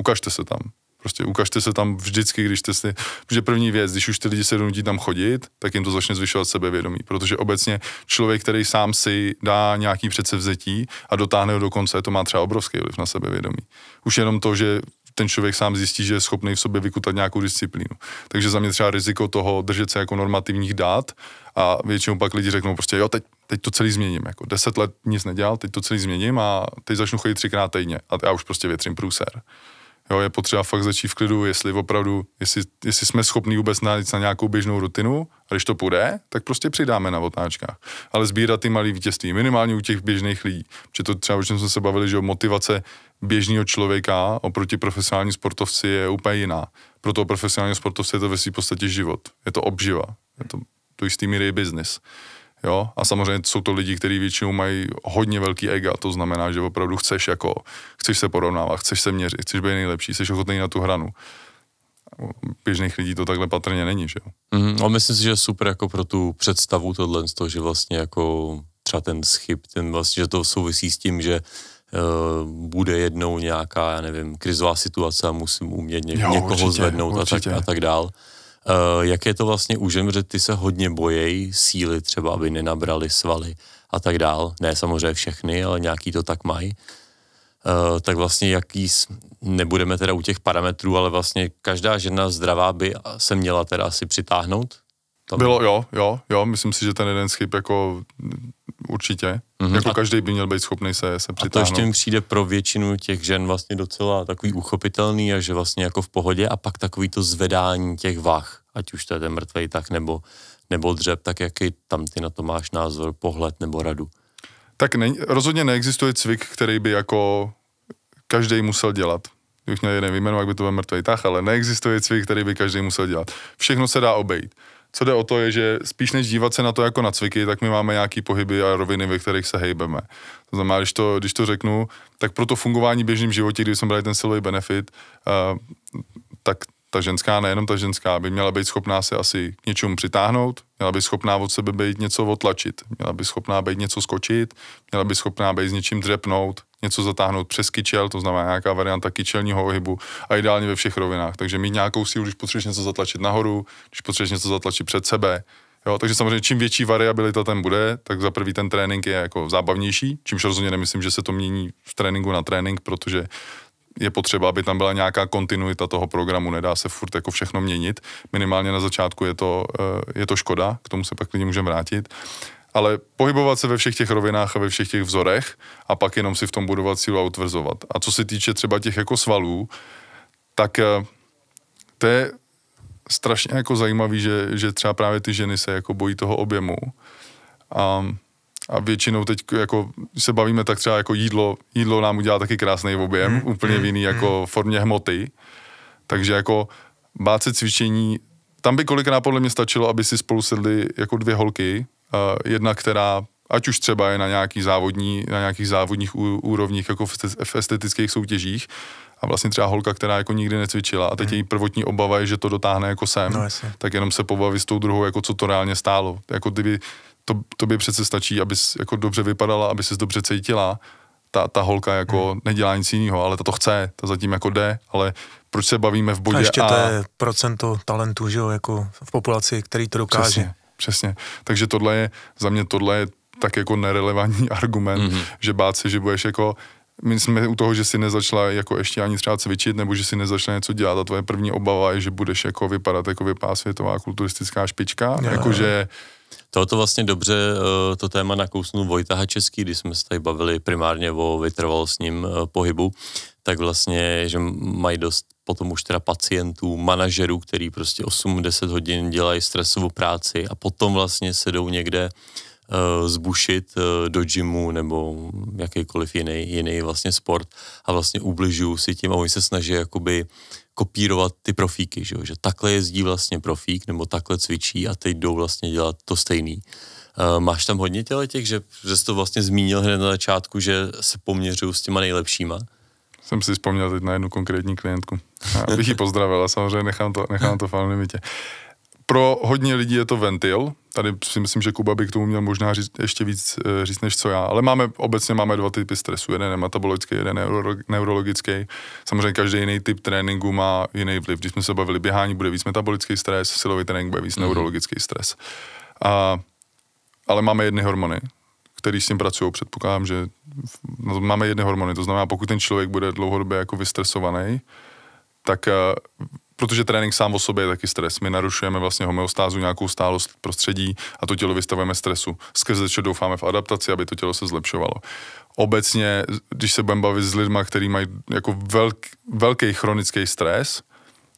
ukažte se tam. Prostě ukažte se tam vždycky, když jste si, protože první věc, když už ty lidi se donutí tam chodit, tak jim to začne zvyšovat sebevědomí, protože obecně člověk, který sám si dá nějaký předsevzetí a dotáhne ho do konce, to má třeba obrovský vliv na sebevědomí. Už jenom to, že ten člověk sám zjistí, že je schopný v sobě vykutat nějakou disciplínu. Takže za mě třeba riziko toho držet se jako normativních dát a většinou pak lidi řeknou prostě jo, teď, teď to celý změním, jako deset let nic nedělal, teď to celý změním a teď začnu chodit třikrát týdně a já už prostě větřím průser. Jo, je potřeba fakt začít v klidu, jestli opravdu, jestli, jestli jsme schopni vůbec najít na nějakou běžnou rutinu, a když to půjde, tak prostě přidáme na otáčkách. Ale sbírat ty malé vítězství, minimálně u těch běžných lidí. Protože to třeba, o čem jsme se bavili, že motivace běžného člověka oproti profesionální sportovci je úplně jiná. Pro toho profesionálního sportovce je to ve své podstatě život. Je to obživa. Je to do jistý míry business. Jo? A samozřejmě jsou to lidi, kteří většinou mají hodně velký ega, to znamená, že opravdu chceš jako, chceš se porovnávat, chceš se měřit, chceš být nejlepší, jsi ochotný na tu hranu. Běžných lidí to takhle patrně není, že jo? Mm, a myslím si, že je super jako pro tu představu tohle, to, že vlastně jako třeba ten schyb, ten vlastně, že to souvisí s tím, že eh, bude jednou nějaká, já nevím, krizová situace a musím umět něk- jo, někoho určitě, zvednout určitě. a tak, a tak dál. Eh, jak je to vlastně u žen, že ty se hodně bojejí síly třeba, aby nenabrali svaly a tak dál. Ne samozřejmě všechny, ale nějaký to tak mají. Eh, tak vlastně jaký, nebudeme teda u těch parametrů, ale vlastně každá žena zdravá by se měla teda asi přitáhnout tam. Bylo, jo, jo, jo, myslím si, že ten jeden skip jako určitě, mm-hmm. jako každý by měl být schopný se, se přitáhnout. A to ještě mi přijde pro většinu těch žen vlastně docela takový uchopitelný a že vlastně jako v pohodě a pak takový to zvedání těch vah, ať už to je ten mrtvej tak nebo, nebo dřeb, tak jaký tam ty na to máš názor, pohled nebo radu? Tak ne, rozhodně neexistuje cvik, který by jako každý musel dělat bych měl jeden výjmenu, jak by to byl mrtvý tah, ale neexistuje cvik, který by každý musel dělat. Všechno se dá obejít co jde o to, je, že spíš než dívat se na to jako na cviky, tak my máme nějaký pohyby a roviny, ve kterých se hejbeme. To znamená, když to, když to řeknu, tak pro to fungování v běžném životě, když jsme brali ten silový benefit, uh, tak ta ženská, nejenom ta ženská, by měla být schopná se asi k něčemu přitáhnout, měla by schopná od sebe být něco otlačit, měla by schopná být něco skočit, měla by schopná být s něčím dřepnout, něco zatáhnout přes kyčel, to znamená nějaká varianta kyčelního ohybu a ideálně ve všech rovinách. Takže mít nějakou sílu, když potřebuješ něco zatlačit nahoru, když potřebuješ něco zatlačit před sebe. Jo, takže samozřejmě čím větší variabilita ten bude, tak za prvý ten trénink je jako zábavnější, čímž rozhodně nemyslím, že se to mění v tréninku na trénink, protože je potřeba, aby tam byla nějaká kontinuita toho programu, nedá se furt jako všechno měnit. Minimálně na začátku je to, eh, je to škoda, k tomu se pak klidně můžeme vrátit ale pohybovat se ve všech těch rovinách a ve všech těch vzorech a pak jenom si v tom budovat sílu a utvrzovat. A co se týče třeba těch jako svalů, tak eh, to je strašně jako zajímavý, že, že třeba právě ty ženy se jako bojí toho objemu. A, a většinou teď jako se bavíme tak třeba jako jídlo, jídlo nám udělá taky krásný objem, hmm. úplně v jiný mm-hmm. jako formě hmoty. Takže jako bát se cvičení, tam by kolikrát podle mě stačilo, aby si spolu sedli jako dvě holky, Eh, jedna, která ať už třeba je na, nějaký závodní, na nějakých závodních úrovních, jako v estetických soutěžích, a vlastně třeba holka, která jako nikdy necvičila a teď hmm. její prvotní obava je, že to dotáhne jako sem, no, tak jenom se pobaví s tou druhou, jako co to reálně stálo. Jako kdyby, to, tobě přece stačí, abys jako dobře vypadala, aby se dobře cítila, ta, ta holka jako hmm. nedělá nic jiného, ale ta to chce, ta zatím jako jde, ale proč se bavíme v bodě a... ještě to je procento talentů, že jo, jako v populaci, který to dokáže. Přesně. Přesně. Takže tohle je, za mě tohle je tak jako nerelevantní argument, mm-hmm. že bát se, že budeš jako my jsme u toho, že si nezačala jako ještě ani třeba cvičit, nebo že si nezačala něco dělat a tvoje první obava je, že budeš jako vypadat jako vypadá světová kulturistická špička, jakože Tohoto vlastně dobře eh, to téma nakousnul vojta Český, když jsme se tady bavili primárně o vytrvalostním eh, pohybu, tak vlastně, že mají dost potom už teda pacientů, manažerů, který prostě 8-10 hodin dělají stresovou práci a potom vlastně sedou někde uh, Eh, zbušit eh, do gymu nebo jakýkoliv jiný, jiný vlastně sport a vlastně ubližuju si tím a oni se snaží jakoby kopírovat ty profíky, že, jo? že takhle jezdí vlastně profík nebo takhle cvičí a teď jdou vlastně dělat to stejný. Uh, máš tam hodně těch, že, že jsi to vlastně zmínil hned na začátku, že se poměřují s těma nejlepšíma? Jsem si vzpomněl teď na jednu konkrétní klientku. Já bych ji pozdravil, ale samozřejmě nechám to, nechám to v anonimitě. Uh, pro hodně lidí je to ventil, tady si myslím, že Kuba by k tomu měl možná říct, ještě víc eh, říct než co já, ale máme, obecně máme dva typy stresu, jeden je metabolický, jeden je neurologický. Samozřejmě každý jiný typ tréninku má jiný vliv. Když jsme se bavili, běhání bude víc metabolický stres, silový trénink bude víc mm. neurologický stres. A, ale máme jedny hormony, který s tím pracují, předpokládám, že no, máme jedny hormony, to znamená, pokud ten člověk bude dlouhodobě jako vystresovaný, tak eh, protože trénink sám o sobě je taky stres. My narušujeme vlastně homeostázu, nějakou stálost prostředí a to tělo vystavujeme stresu. Skrze to doufáme v adaptaci, aby to tělo se zlepšovalo. Obecně, když se budeme bavit s lidmi, kteří mají jako velk, velký chronický stres,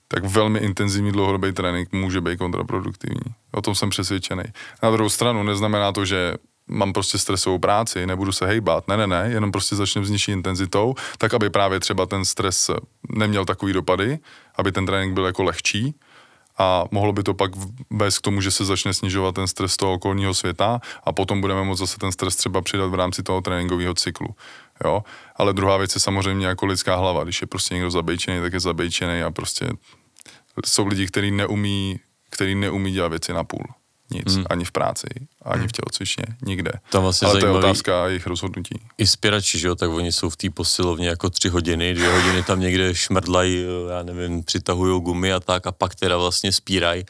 tak velmi intenzivní dlouhodobý trénink může být kontraproduktivní. O tom jsem přesvědčený. Na druhou stranu neznamená to, že mám prostě stresovou práci, nebudu se hejbat, ne, ne, ne, jenom prostě začnu s nižší intenzitou, tak aby právě třeba ten stres neměl takový dopady, aby ten trénink byl jako lehčí, a mohlo by to pak vést k tomu, že se začne snižovat ten stres toho okolního světa a potom budeme moct zase ten stres třeba přidat v rámci toho tréninkového cyklu. Jo? Ale druhá věc je samozřejmě jako lidská hlava. Když je prostě někdo zabejčený, tak je zabejčený a prostě jsou lidi, kteří neumí, který neumí dělat věci na půl. Nic, hmm. ani v práci, ani hmm. v tělocvičně, nikde. Tam vlastně Ale to je otázka jejich rozhodnutí. I spírači, že jo, tak oni jsou v té posilovně jako tři hodiny, dvě hodiny tam někde šmrdlají, eh, já nevím, přitahují gumy a tak a pak teda vlastně spírají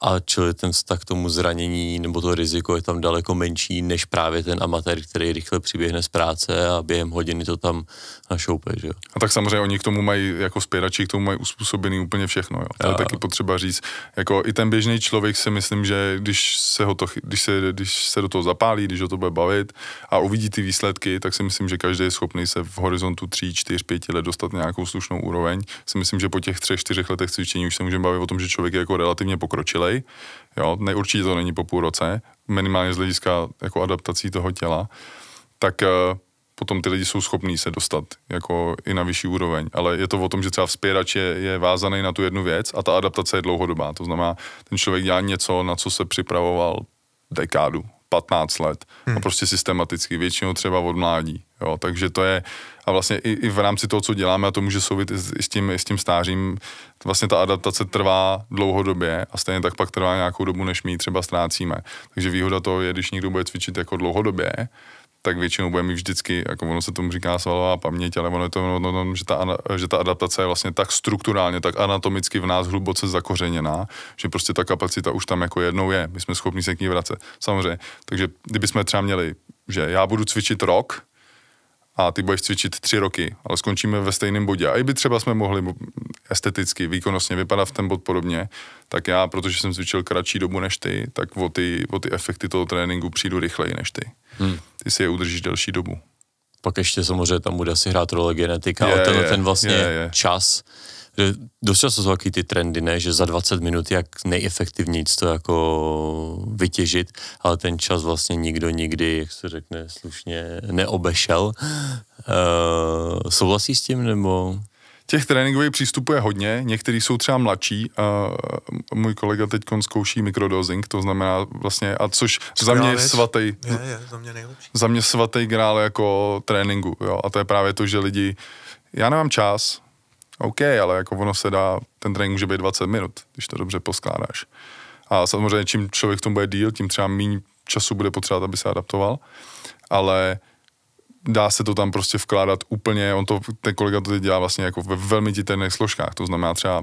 a čili ten vztah k tomu zranění nebo to riziko je tam daleko menší než právě ten amatér, který rychle přiběhne z práce a během hodiny to tam našoupe, že jo. A tak samozřejmě oni k tomu mají, jako spírači k tomu mají uspůsobený úplně všechno, jo. To je taky potřeba říct. Jako i ten běžný člověk si myslím, že když se ho to, když se když se do toho zapálí, když o to bude bavit a uvidí ty výsledky, tak si myslím, že každý je schopný se v horizontu 3, 4, 5 let dostat na nějakou slušnou úroveň. Si myslím, že po těch 3, 4 letech cvičení už se můžeme bavit o tom, že člověk je jako relativně pokročilej. Jo, ne, určitě to není po půl roce, minimálně z hlediska jako adaptací toho těla. Tak eh, potom ty lidi jsou schopní se dostat jako i na vyšší úroveň. Ale je to o tom, že třeba vzpěrač je, je vázaný na tu jednu věc a ta adaptace je dlouhodobá. To znamená, ten člověk dělá něco, na co se připravoval dekádu, 15 let hmm. a prostě systematicky, většinou třeba od mládí. Jo, takže to je, a vlastně i, i v rámci toho, co děláme, a to může souviset i s tím, i s tím stářím, vlastně ta adaptace trvá dlouhodobě a stejně tak pak trvá nějakou dobu, než my ji třeba ztrácíme. Takže výhoda toho je, když někdo bude cvičit jako dlouhodobě, tak většinou bude mít vždycky, jako ono se tomu říká svalová paměť, ale ono je to ono, ono, že, ta, že ta adaptace je vlastně tak strukturálně, tak anatomicky v nás hluboce zakořeněná, že prostě ta kapacita už tam jako jednou je, my jsme schopni se k ní vracet. Samozřejmě, takže kdybychom třeba měli, že já budu cvičit rok, a ty budeš cvičit tři roky, ale skončíme ve stejném bodě. A i by třeba jsme mohli esteticky, výkonnostně vypadat v ten bod podobně, tak já, protože jsem cvičil kratší dobu než ty, tak o ty, o ty efekty toho tréninku přijdu rychleji než ty. Hmm. Ty si je udržíš delší dobu. Pak ještě samozřejmě tam bude asi hrát role genetika, je, ale ten, je, ten vlastně je, je. čas, Eh, dost často jsou taky ty trendy, ne, že za 20 minut jak nejefektivněji to jako vytěžit, ale ten čas vlastně nikdo nikdy, jak se řekne slušně, neobešel. Uh, eh, souhlasí s tím nebo... Těch tréninkových přístupů je hodně, některý jsou třeba mladší. A můj kolega teď zkouší mikrodosing, to znamená vlastně, a což za mě je svatý, je, je, za mě nejlepší. Za mě svatý grál jako tréninku, jo, a to je právě to, že lidi, já nemám čas, OK, ale jako ono se dá, ten trénink může být 20 minut, když to dobře poskládáš. A samozřejmě čím člověk v tom bude díl, tím třeba méně času bude potřebovat, aby se adaptoval, ale dá se to tam prostě vkládat úplně, on to, ten kolega to teď dělá vlastně jako ve velmi ditelných složkách, to znamená třeba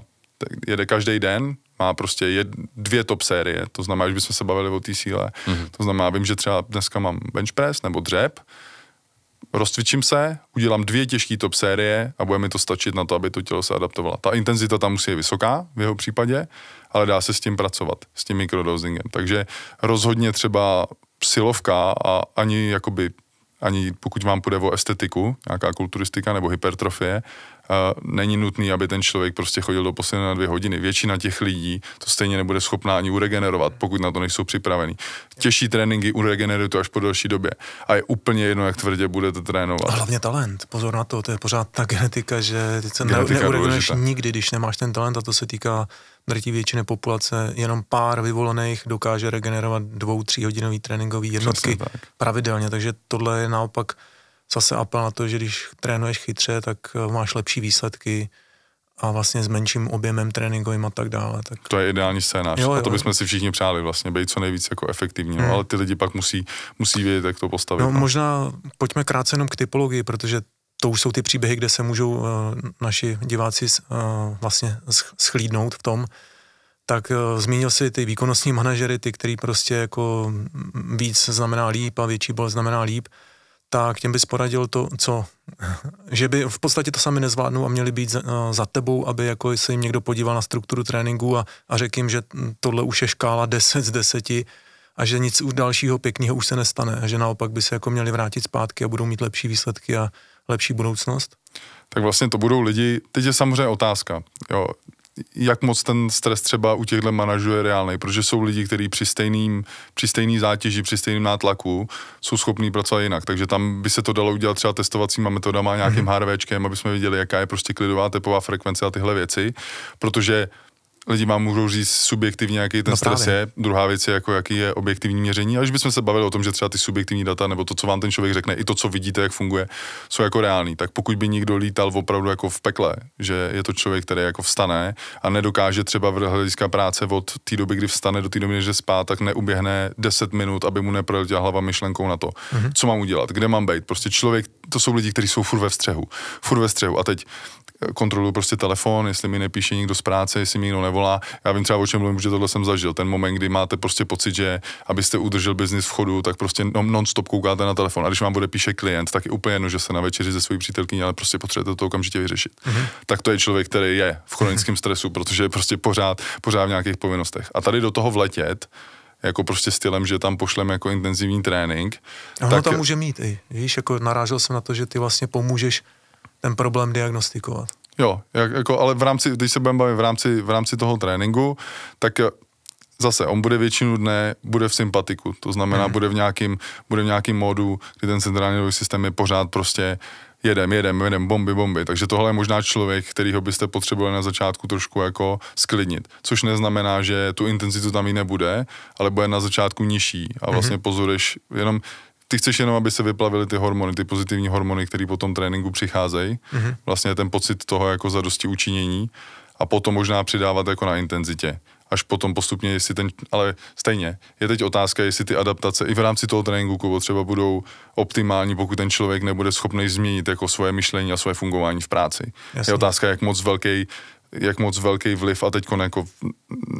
jede každý den, má prostě jed, dvě top série, to znamená, že bychom se bavili o té síle, mm-hmm. to znamená, vím, že třeba dneska mám bench press nebo dřep, rozcvičím se, udělám dvě těžké top série a bude mi to stačit na to, aby to tělo se adaptovalo. Ta intenzita tam musí být vysoká v jeho případě, ale dá se s tím pracovat, s tím mikrodosingem. Takže rozhodně třeba silovka a ani jakoby ani pokud vám půjde o estetiku, nějaká kulturistika nebo hypertrofie, a není nutný, aby ten člověk prostě chodil do poslední na dvě hodiny. Většina těch lidí to stejně nebude schopná ani uregenerovat, pokud na to nejsou připravení. Těžší tréninky uregenerují to až po delší době. A je úplně jedno, jak tvrdě budete trénovat. A hlavně talent. Pozor na to, to je pořád ta genetika, že ty se neuregeneruješ nikdy, když nemáš ten talent a to se týká drtí většiny populace, jenom pár vyvolených dokáže regenerovat dvou, tříhodinový tréninkový jednotky Přesně tak. pravidelně, takže tohle je naopak zase apel na to, že když trénuješ chytře, tak eh, máš lepší výsledky a vlastně s menším objemem tréninkovým a tak dále. Tak... To je ideální scénář jo, jo, a to bychom jo. si všichni přáli vlastně, být co nejvíc jako efektivní, no. hmm. no, ale ty lidi pak musí, musí vědět, jak to postavit. No, no. možná pojďme krátce jenom k typologii, protože to už jsou ty příběhy, kde se můžou uh, naši diváci uh, vlastně schlídnout v tom, tak uh, zmínil si ty výkonnostní manažery, ty, který prostě jako víc znamená líp a větší bol znamená líp. Uh, tak těm bys poradil to, co, že by v podstatě to sami nezvládnou a měli být za, eh, za tebou, aby jako se jim někdo podíval na strukturu tréninku a, a řekl jim, že tohle už je škála 10 z 10 a že nic dalšího pěkného už se nestane a že naopak by se jako měli vrátit zpátky a budou mít lepší výsledky a lepší budoucnost? Tak vlastně to budou lidi, teď je samozřejmě otázka, jo, jak moc ten stres třeba u těchto manažerů je reálný, protože jsou lidi, kteří při, stejným, při stejný zátěži, při stejném nátlaku jsou schopní pracovat jinak. Takže tam by se to dalo udělat třeba testovacíma metodama, nějakým mm-hmm. HRVčkem, aby jsme viděli, jaká je prostě klidová tepová frekvence a tyhle věci, protože lidi vám můžou říct subjektivně, jaký ten no stres právě. je. Druhá věc je, jako jaký je objektivní měření. A když bychom se bavili o tom, že třeba ty subjektivní data nebo to, co vám ten člověk řekne, i to, co vidíte, jak funguje, jsou jako reální. Tak pokud by někdo lítal opravdu jako v pekle, že je to člověk, který jako vstane a nedokáže třeba v hlediska práce od té doby, kdy vstane do té doby, že spá, tak neuběhne 10 minut, aby mu neproletěla hlava myšlenkou na to, mm-hmm. co mám udělat, kde mám být. Prostě člověk, to jsou lidi, kteří jsou furt ve střehu. Furt ve střehu. A teď kontroluju prostě telefon, jestli mi nepíše někdo z práce, jestli mi někdo nevolá. Já vím třeba, o čem mluvím, že tohle jsem zažil. Ten moment, kdy máte prostě pocit, že abyste udržel biznis v chodu, tak prostě no, non-stop koukáte na telefon. A když vám bude píše klient, tak je úplně jedno, že se na večeři ze svojí přítelkyní, ale prostě potřebujete to okamžitě vyřešit. Mm-hmm. Tak to je člověk, který je v chronickém stresu, protože je prostě pořád, pořád v nějakých povinnostech. A tady do toho vletět, jako prostě stylem, že tam pošleme jako intenzivní trénink. Ono tak... tam může mít i, víš, jako narážel jsem na to, že ty vlastně pomůžeš ten problém diagnostikovat. Jo, jak, jako, ale v rámci, když se budeme bavit v rámci, v rámci toho tréninku, tak eh, zase on bude většinu dne, bude v sympatiku, to znamená, hmm. bude v nějakým, bude v nějakým módu, kdy ten centrální nervový systém je pořád prostě jedem, jedem, jedem, bomby, bomby. Takže tohle je možná člověk, kterýho byste potřebovali na začátku trošku jako sklidnit. Což neznamená, že tu intenzitu tam i nebude, ale bude na začátku nižší a mhm. vlastně mm-hmm. pozoruješ jenom ty chceš jenom, aby se vyplavily ty hormony, ty pozitivní hormony, které po tom tréninku přicházejí. Mm-hmm. Vlastně ten pocit toho jako zadosti učinění a potom možná přidávat jako na intenzitě. Až potom postupně, jestli ten, ale stejně, je teď otázka, jestli ty adaptace i v rámci toho tréninku Kubo, třeba budou optimální, pokud ten člověk nebude schopný změnit jako svoje myšlení a svoje fungování v práci. Jasně. Je otázka, jak moc velký jak moc velký vliv, a teď jako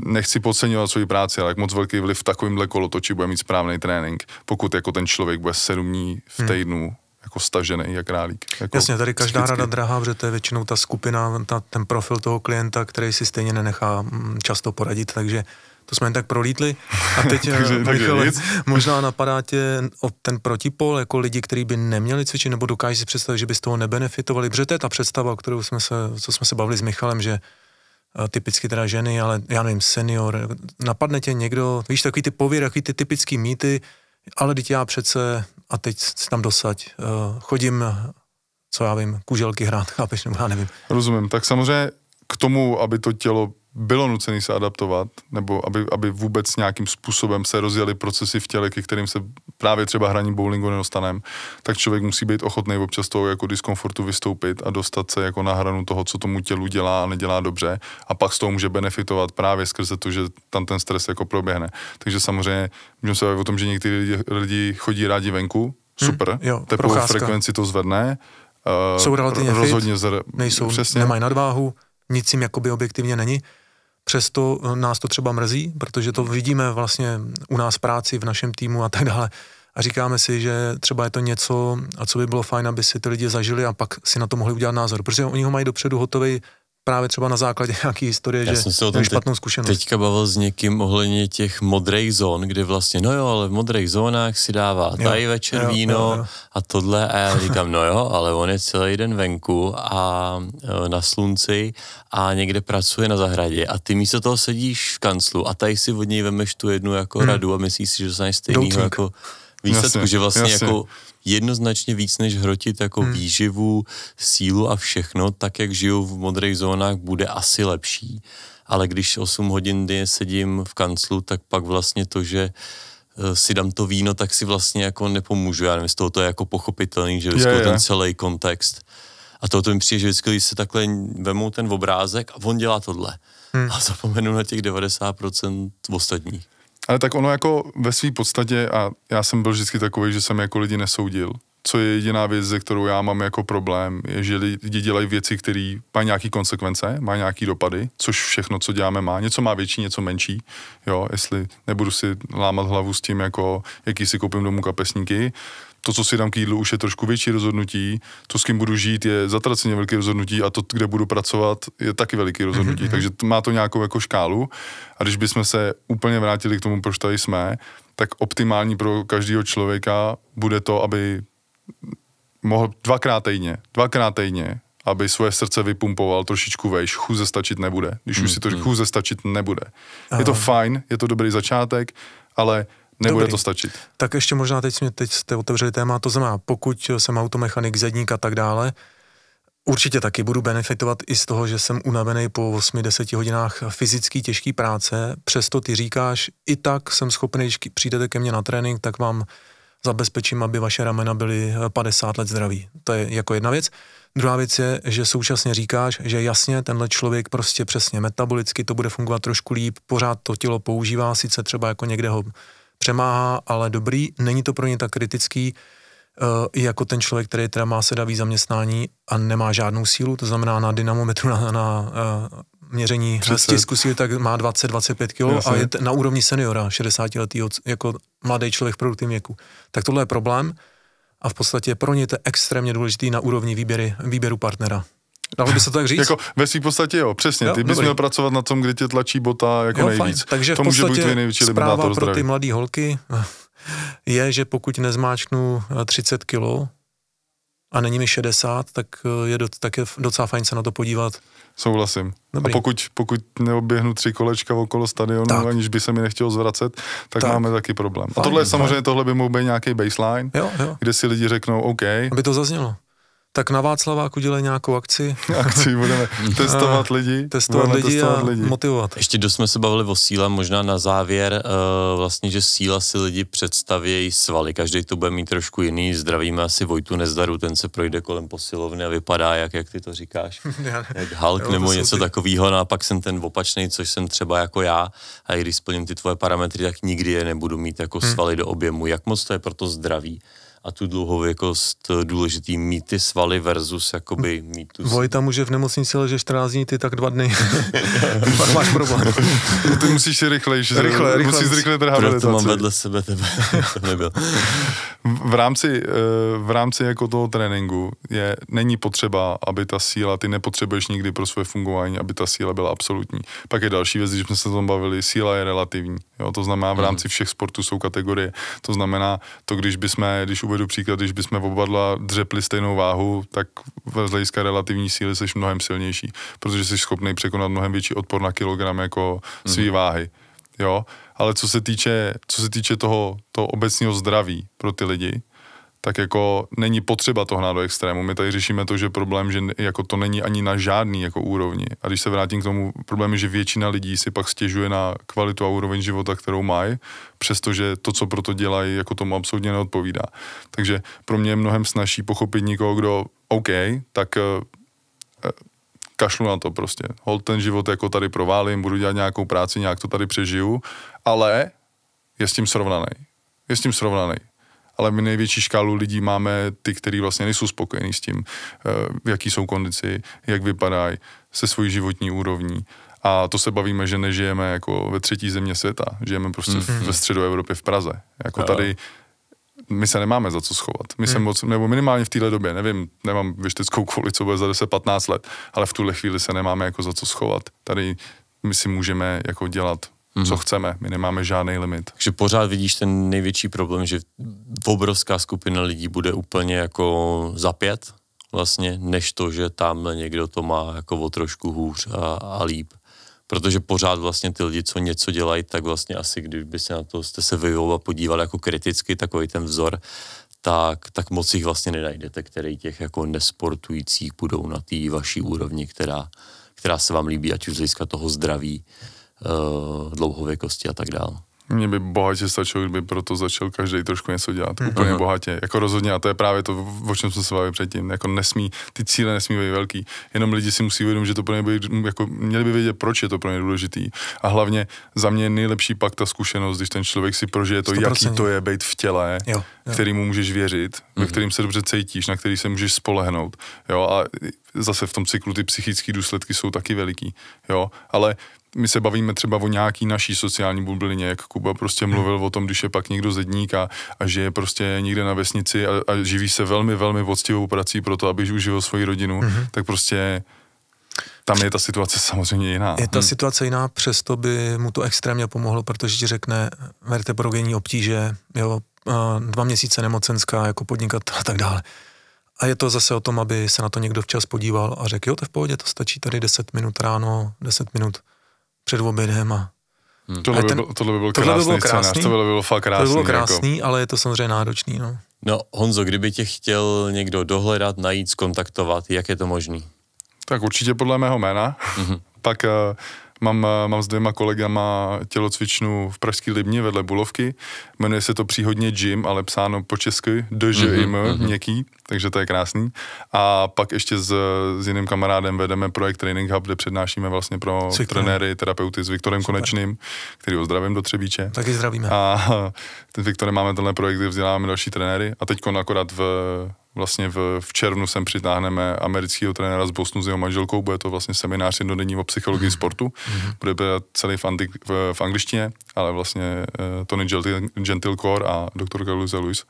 nechci podceňovat svoji práci, ale jak moc velký vliv v takovémhle kolotoči bude mít správný trénink, pokud jako ten člověk bude sedm dní v hmm. týdnu hmm jako stažený jak králík. Jako Jasně, tady každá psychicky. rada drahá, protože to je většinou ta skupina, ta, ten profil toho klienta, který si stejně nenechá mm, často poradit, takže to jsme jen tak prolítli. A teď eh, takže, Michal, takže možná napadá tě od ten protipol, jako lidi, kteří by neměli cvičit, nebo dokážeš si představit, že by z toho nebenefitovali, protože to je ta představa, o kterou jsme se, co jsme se bavili s Michalem, že eh, typicky teda ženy, ale já nevím, senior, napadne tě někdo, víš, takový ty pověr, takový ty typický mýty, ale teď já přece, a teď si tam dosať, eh, chodím, co já vím, kuželky hrát, chápeš, nebo já nevím. Rozumím, tak samozřejmě k tomu, aby to tělo bylo nucený se adaptovat, nebo aby, aby vůbec nějakým způsobem se rozjeli procesy v těle, ke kterým se právě třeba hraní bowlingu nedostaneme, tak člověk musí být ochotný občas toho jako diskomfortu vystoupit a dostat se jako na hranu toho, co tomu tělu dělá a nedělá dobře a pak z toho může benefitovat právě skrze to, že tam ten stres jako proběhne. Takže samozřejmě můžeme se o tom, že někteří lidi, lidi chodí rádi venku, hmm, super, hmm, jo, teplou procházka. frekvenci to zvedne, Uh, jsou eh, relativně rozhodně fit, zr... nejsou, přesně. nemají nadváhu, nic jim jakoby objektivně není, Přesto eh, nás to třeba mrzí, protože to vidíme vlastně u nás práci, v našem týmu a tak dále. A říkáme si, že třeba je to něco, a co by bylo fajn, aby si ty lidi zažili a pak si na to mohli udělat názor. Protože oni ho mají dopředu hotový právě třeba na základě nějaké historie, Já že jsem se o tom špatnou zkušenost. Teďka bavil s někým ohledně těch modrých zón, kde vlastně, no jo, ale v modrých zónách si dává jo, tady večer jo, víno jo, jo. a tohle a já říkám, no jo, ale on je celý den venku a e, na slunci a někde pracuje na zahradě a ty místo toho sedíš v kanclu a tady si od něj vemeš tu jednu jako hmm. radu a myslíš si, že se stejného jako výsledku, jasně, že vlastně jasně. jako jednoznačně víc než hrotit jako hmm. výživu, sílu a všechno, tak jak žiju v modrých zónách, bude asi lepší. Ale když 8 hodin denně sedím v kanclu, tak pak vlastně to, že eh, si dám to víno, tak si vlastně jako nepomůžu. Já nevím, z toho to je jako pochopitelný, že vyskou ten celý kontext. A to mi přijde, že vždycky, když se takhle vemou ten obrázek a on dělá tohle. Hmm. A zapomenu na těch 90% ostatních. Ale tak ono jako ve své podstatě, a já jsem byl vždycky takový, že jsem jako lidi nesoudil, co je jediná věc, ze kterou já mám jako problém, je, že lidi dělají věci, které mají nějaké konsekvence, mají nějaké dopady, což všechno, co děláme, má. Něco má větší, něco menší. Jo, jestli nebudu si lámat hlavu s tím, jako, jaký si koupím domů kapesníky, to, co si dám k jídlu, už je trošku větší rozhodnutí, to, s kým budu žít, je zatraceně velké rozhodnutí a to, kde budu pracovat, je taky veliký rozhodnutí. Mm-hmm. Takže má to nějakou jako škálu a když bychom se úplně vrátili k tomu, proč tady jsme, tak optimální pro každého člověka bude to, aby mohl dvakrát týdně, dvakrát týdně, aby svoje srdce vypumpoval trošičku vejš, chůze stačit nebude. Když mm, už si to mhm. chůze stačit nebude. Aha. Je to fajn, je to dobrý začátek, ale Nebude Dobrý. to stačit. Tak ještě možná teď, mě, teď jste otevřeli téma, to znamená, pokud jsem automechanik, zedník a tak dále, určitě taky budu benefitovat i z toho, že jsem unavený po 8-10 hodinách fyzický těžké práce, přesto ty říkáš, i tak jsem schopný, když přijdete ke mně na trénink, tak vám zabezpečím, aby vaše ramena byly 50 let zdraví. To je jako jedna věc. Druhá věc je, že současně říkáš, že jasně, tenhle člověk prostě přesně metabolicky to bude fungovat trošku líp, pořád to tělo používá, sice třeba jako někde ho přemáhá, ale dobrý, není to pro ně tak kritický, eh, jako ten člověk, který teda má sedavý zaměstnání a nemá žádnou sílu, to znamená na dynamometru, na, na eh, měření 30. stisku síly, tak má 20-25 kg a je na úrovni seniora, 60 letý, jako mladý člověk v produktivním věku. Tak tohle je problém a v podstatě pro ně to je extrémně důležitý na úrovni výběry, výběru partnera. Dalo by se to tak říct? jako ve své podstatě jo, přesně. Jo, ty bys dobrý. měl pracovat na tom, kde tě tlačí bota jako jo, nejvíc. Fajn. Takže to v může být tvůj největší zpráva pro ty mladé holky je, že pokud nezmáčknu 30 eh, kilo a není mi 60, tak eh, je, do, tak je docela fajn se na to podívat. Souhlasím. Dobrý. A pokud, pokud neoběhnu tři kolečka okolo stadionu, tak. aniž by se mi nechtělo zvracet, tak, tak. máme taky problém. Fajn, a tohle je samozřejmě, fajn. tohle by mohl být nějaký baseline, jo, jo. kde si lidi řeknou OK. Aby to zaznělo tak na Václaváku dělej nějakou akci. Akci budeme testovat lidi. Testovat budeme lidi testovat a lidi. motivovat. Ještě dost jsme se bavili o síle, možná na závěr, uh, vlastně, že síla si lidi představějí svaly. Každý to bude mít trošku jiný. Zdravíme asi Vojtu Nezdaru, ten se projde kolem posilovny a vypadá, jak, jak ty to říkáš, jak Hulk jo, nebo něco takového. No a pak jsem ten opačný, což jsem třeba jako já. A i když splním ty tvoje parametry, tak nikdy je nebudu mít jako hmm. svaly do objemu. Jak moc to je proto zdraví? a tu dlouhověkost eh, důležitý mít ty svaly versus jakoby mít tu... Vojta může v nemocnici ležet 14 dní, ty tak dva dny. Pak máš problém. No ty musíš si Rychle, rychle, rychle musíš rychle trhat Proto mám vedle sebe tebe. nebyl. V rámci, eh, v rámci jako toho tréninku je, není potřeba, aby ta síla, ty nepotřebuješ nikdy pro své fungování, aby ta síla byla absolutní. Pak je další věc, když jsme se o tom bavili, síla je relativní. Jo? To znamená, v mhm. rámci všech sportů jsou kategorie. To znamená, to když bychom, když uvedu příklad, když bychom oba dva dřepli stejnou váhu, tak z hlediska relativní síly jsi mnohem silnější, protože jsi schopný překonat mnohem větší odpor na kilogram jako mm-hmm. váhy. Jo? Ale co se týče, co se týče toho, toho obecního zdraví pro ty lidi, tak jako není potřeba to hnát do extrému. My tady řešíme to, že problém, že jako to není ani na žádný jako úrovni. A když se vrátím k tomu, problému, že většina lidí si pak stěžuje na kvalitu a úroveň života, kterou mají, přestože to, co proto dělají, jako tomu absolutně neodpovídá. Takže pro mě je mnohem snažší pochopit někoho, kdo OK, tak eh, eh, kašlu na to prostě. Hold ten život jako tady proválím, budu dělat nějakou práci, nějak to tady přežiju, ale je s tím srovnaný. Je s tím srovnaný ale my největší škálu lidí máme ty, kteří vlastně nejsou spokojení s tím, eh, v jaký jsou kondici, jak vypadají, se svojí životní úrovní. A to se bavíme, že nežijeme jako ve třetí země světa, žijeme prostě mm-hmm. ve středu Evropy v Praze. Jako tady my se nemáme za co schovat. My hmm. se mhm. moc, nebo minimálně v téhle době, nevím, nemám věšteckou kvůli, co bude za 10-15 let, ale v tuhle chvíli se nemáme jako za co schovat. Tady my si můžeme jako dělat, hmm. co mhm. chceme, my nemáme žádný limit. Takže pořád vidíš ten největší problém, že obrovská skupina lidí bude úplně jako za pět vlastně, než to, že tam někdo to má jako o trošku hůř a, a líp. Protože pořád vlastně ty lidi, co něco dělají, tak vlastně asi kdyby se na to jste se vyvou a podíval jako kriticky, takový ten vzor, tak, tak moc jich vlastně nenajdete, který těch jako nesportujících budou na té vaší úrovni, která, která se vám líbí, ať už z hlediska toho zdraví, eh, dlouhověkosti a tak dále. Mě by bohatě stačilo, kdyby proto začal každý trošku něco dělat. Mm. Úplně Aha. bohatě. Jako rozhodně, a to je právě to, o čem jsme se bavili předtím. Jako nesmí, ty cíle nesmí být velký. Jenom lidi si musí uvědomit, že to pro ně by, jako, měli by vědět, proč je to pro ně důležitý. A hlavně za mě je nejlepší pak ta zkušenost, když ten člověk si prožije to, 100%. jaký to je být v těle, jo, jo. kterýmu můžeš věřit, mm. ve mhm. kterým se dobře cítíš, na který se můžeš spolehnout. Jo, a zase v tom cyklu ty psychické důsledky jsou taky veliký. Jo, ale my se bavíme třeba o nějaký naší sociální bublině, jak Kuba prostě hmm. mluvil hmm. o tom, když je pak někdo zedník a, a že je prostě někde na vesnici a, a živí se velmi, velmi poctivou prací pro to, aby uživil svoji rodinu, mm-hmm. tak prostě tam je ta situace samozřejmě jiná. Je ta hmm. situace jiná, přesto by mu to extrémně pomohlo, protože ti řekne vertebrogení obtíže, jo, dva měsíce nemocenská jako podnikat a tak dále. A je to zase o tom, aby se na to někdo včas podíval a řekl, jo, to je v pohodě, to stačí tady 10 minut ráno, 10 minut před obědem a Hmm. Tohle, by ten, bylo, tohle by bylo tohle krásný, bylo krásný scénář, tohle by bylo fakt krásný. To bylo krásný, jako. ale je to samozřejmě náročný. No. no Honzo, kdyby tě chtěl někdo dohledat, najít, skontaktovat, jak je to možný? Tak určitě podle mého jména, mm-hmm. pak uh, Mám, eh, mám s dvěma kolegama tělocvičnu v Pražské Libni vedle Bulovky. Jmenuje se to příhodně Gym, ale psáno po česky, DŽIM, mm-hmm, mhm, měkký, takže to je krásný. A pak ještě s, s jiným kamarádem vedeme projekt Training Hub, kde přednášíme vlastně pro Cik, trenéry, terapeuty s Viktorem Super. Konečným, který ho zdravím do Třebíče. Taky zdravíme. A ten Viktorem máme tenhle projekt, kde vzděláváme další trenéry a teď akorát v Vlastně v, v červnu sem přitáhneme amerického trenéra z Bosnu s jeho manželkou, bude to vlastně seminář jednodenní o psychologii mhm. sportu, mhm. bude být celý v, anti, v, v angličtině, ale vlastně uh, Tony Gentilcore a doktorka Luisa Luis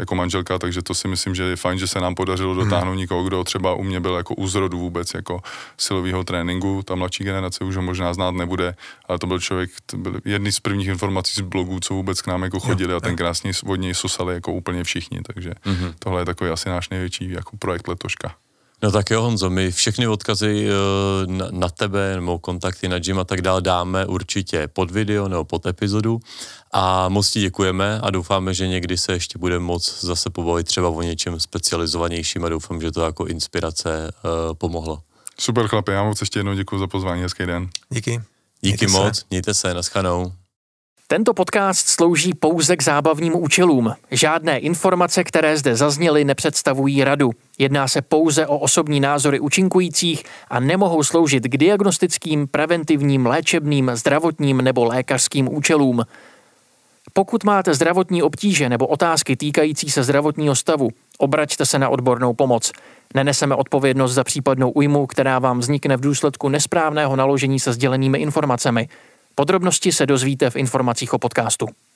jako manželka, takže to si myslím, že je fajn, že se nám podařilo mhm. dotáhnout hmm. někoho, kdo třeba u mě byl jako u zrodu vůbec jako silového tréninku, ta mladší generace už ho možná znát nebude, ale to byl člověk, to byl jedný z prvních informací z blogů, co vůbec k nám jako chodili jo, a ten krásný od něj sosali jako úplně všichni, takže hmm. tohle je takový asi náš největší jako projekt letoška. No tak jo, Honzo, my všechny odkazy eh, na, tebe nebo kontakty na Jim a tak dále dáme určitě pod video nebo pod epizodu a moc ti děkujeme a doufáme, že někdy se ještě bude moc zase pobavit třeba o něčem specializovanějším a doufám, že to jako inspirace eh, pomohlo. Super chlapi, já moc ještě jednou děkuji za pozvání, hezký den. Díky. Díky mějte moc, se. mějte se, naschanou. Tento podcast slouží pouze k zábavním účelům. Žádné informace, které zde zazněly, nepředstavují radu. Jedná se pouze o osobní názory učinkujících a nemohou sloužit k diagnostickým, preventivním, léčebným, zdravotním nebo lékařským účelům. Pokud máte zdravotní obtíže nebo otázky týkající se zdravotního stavu, obraťte se na odbornou pomoc. Neneseme odpovědnost za případnou újmu, která vám vznikne v důsledku nesprávného naložení se sdělenými informacemi. Podrobnosti se dozvíte v informacích o podcastu.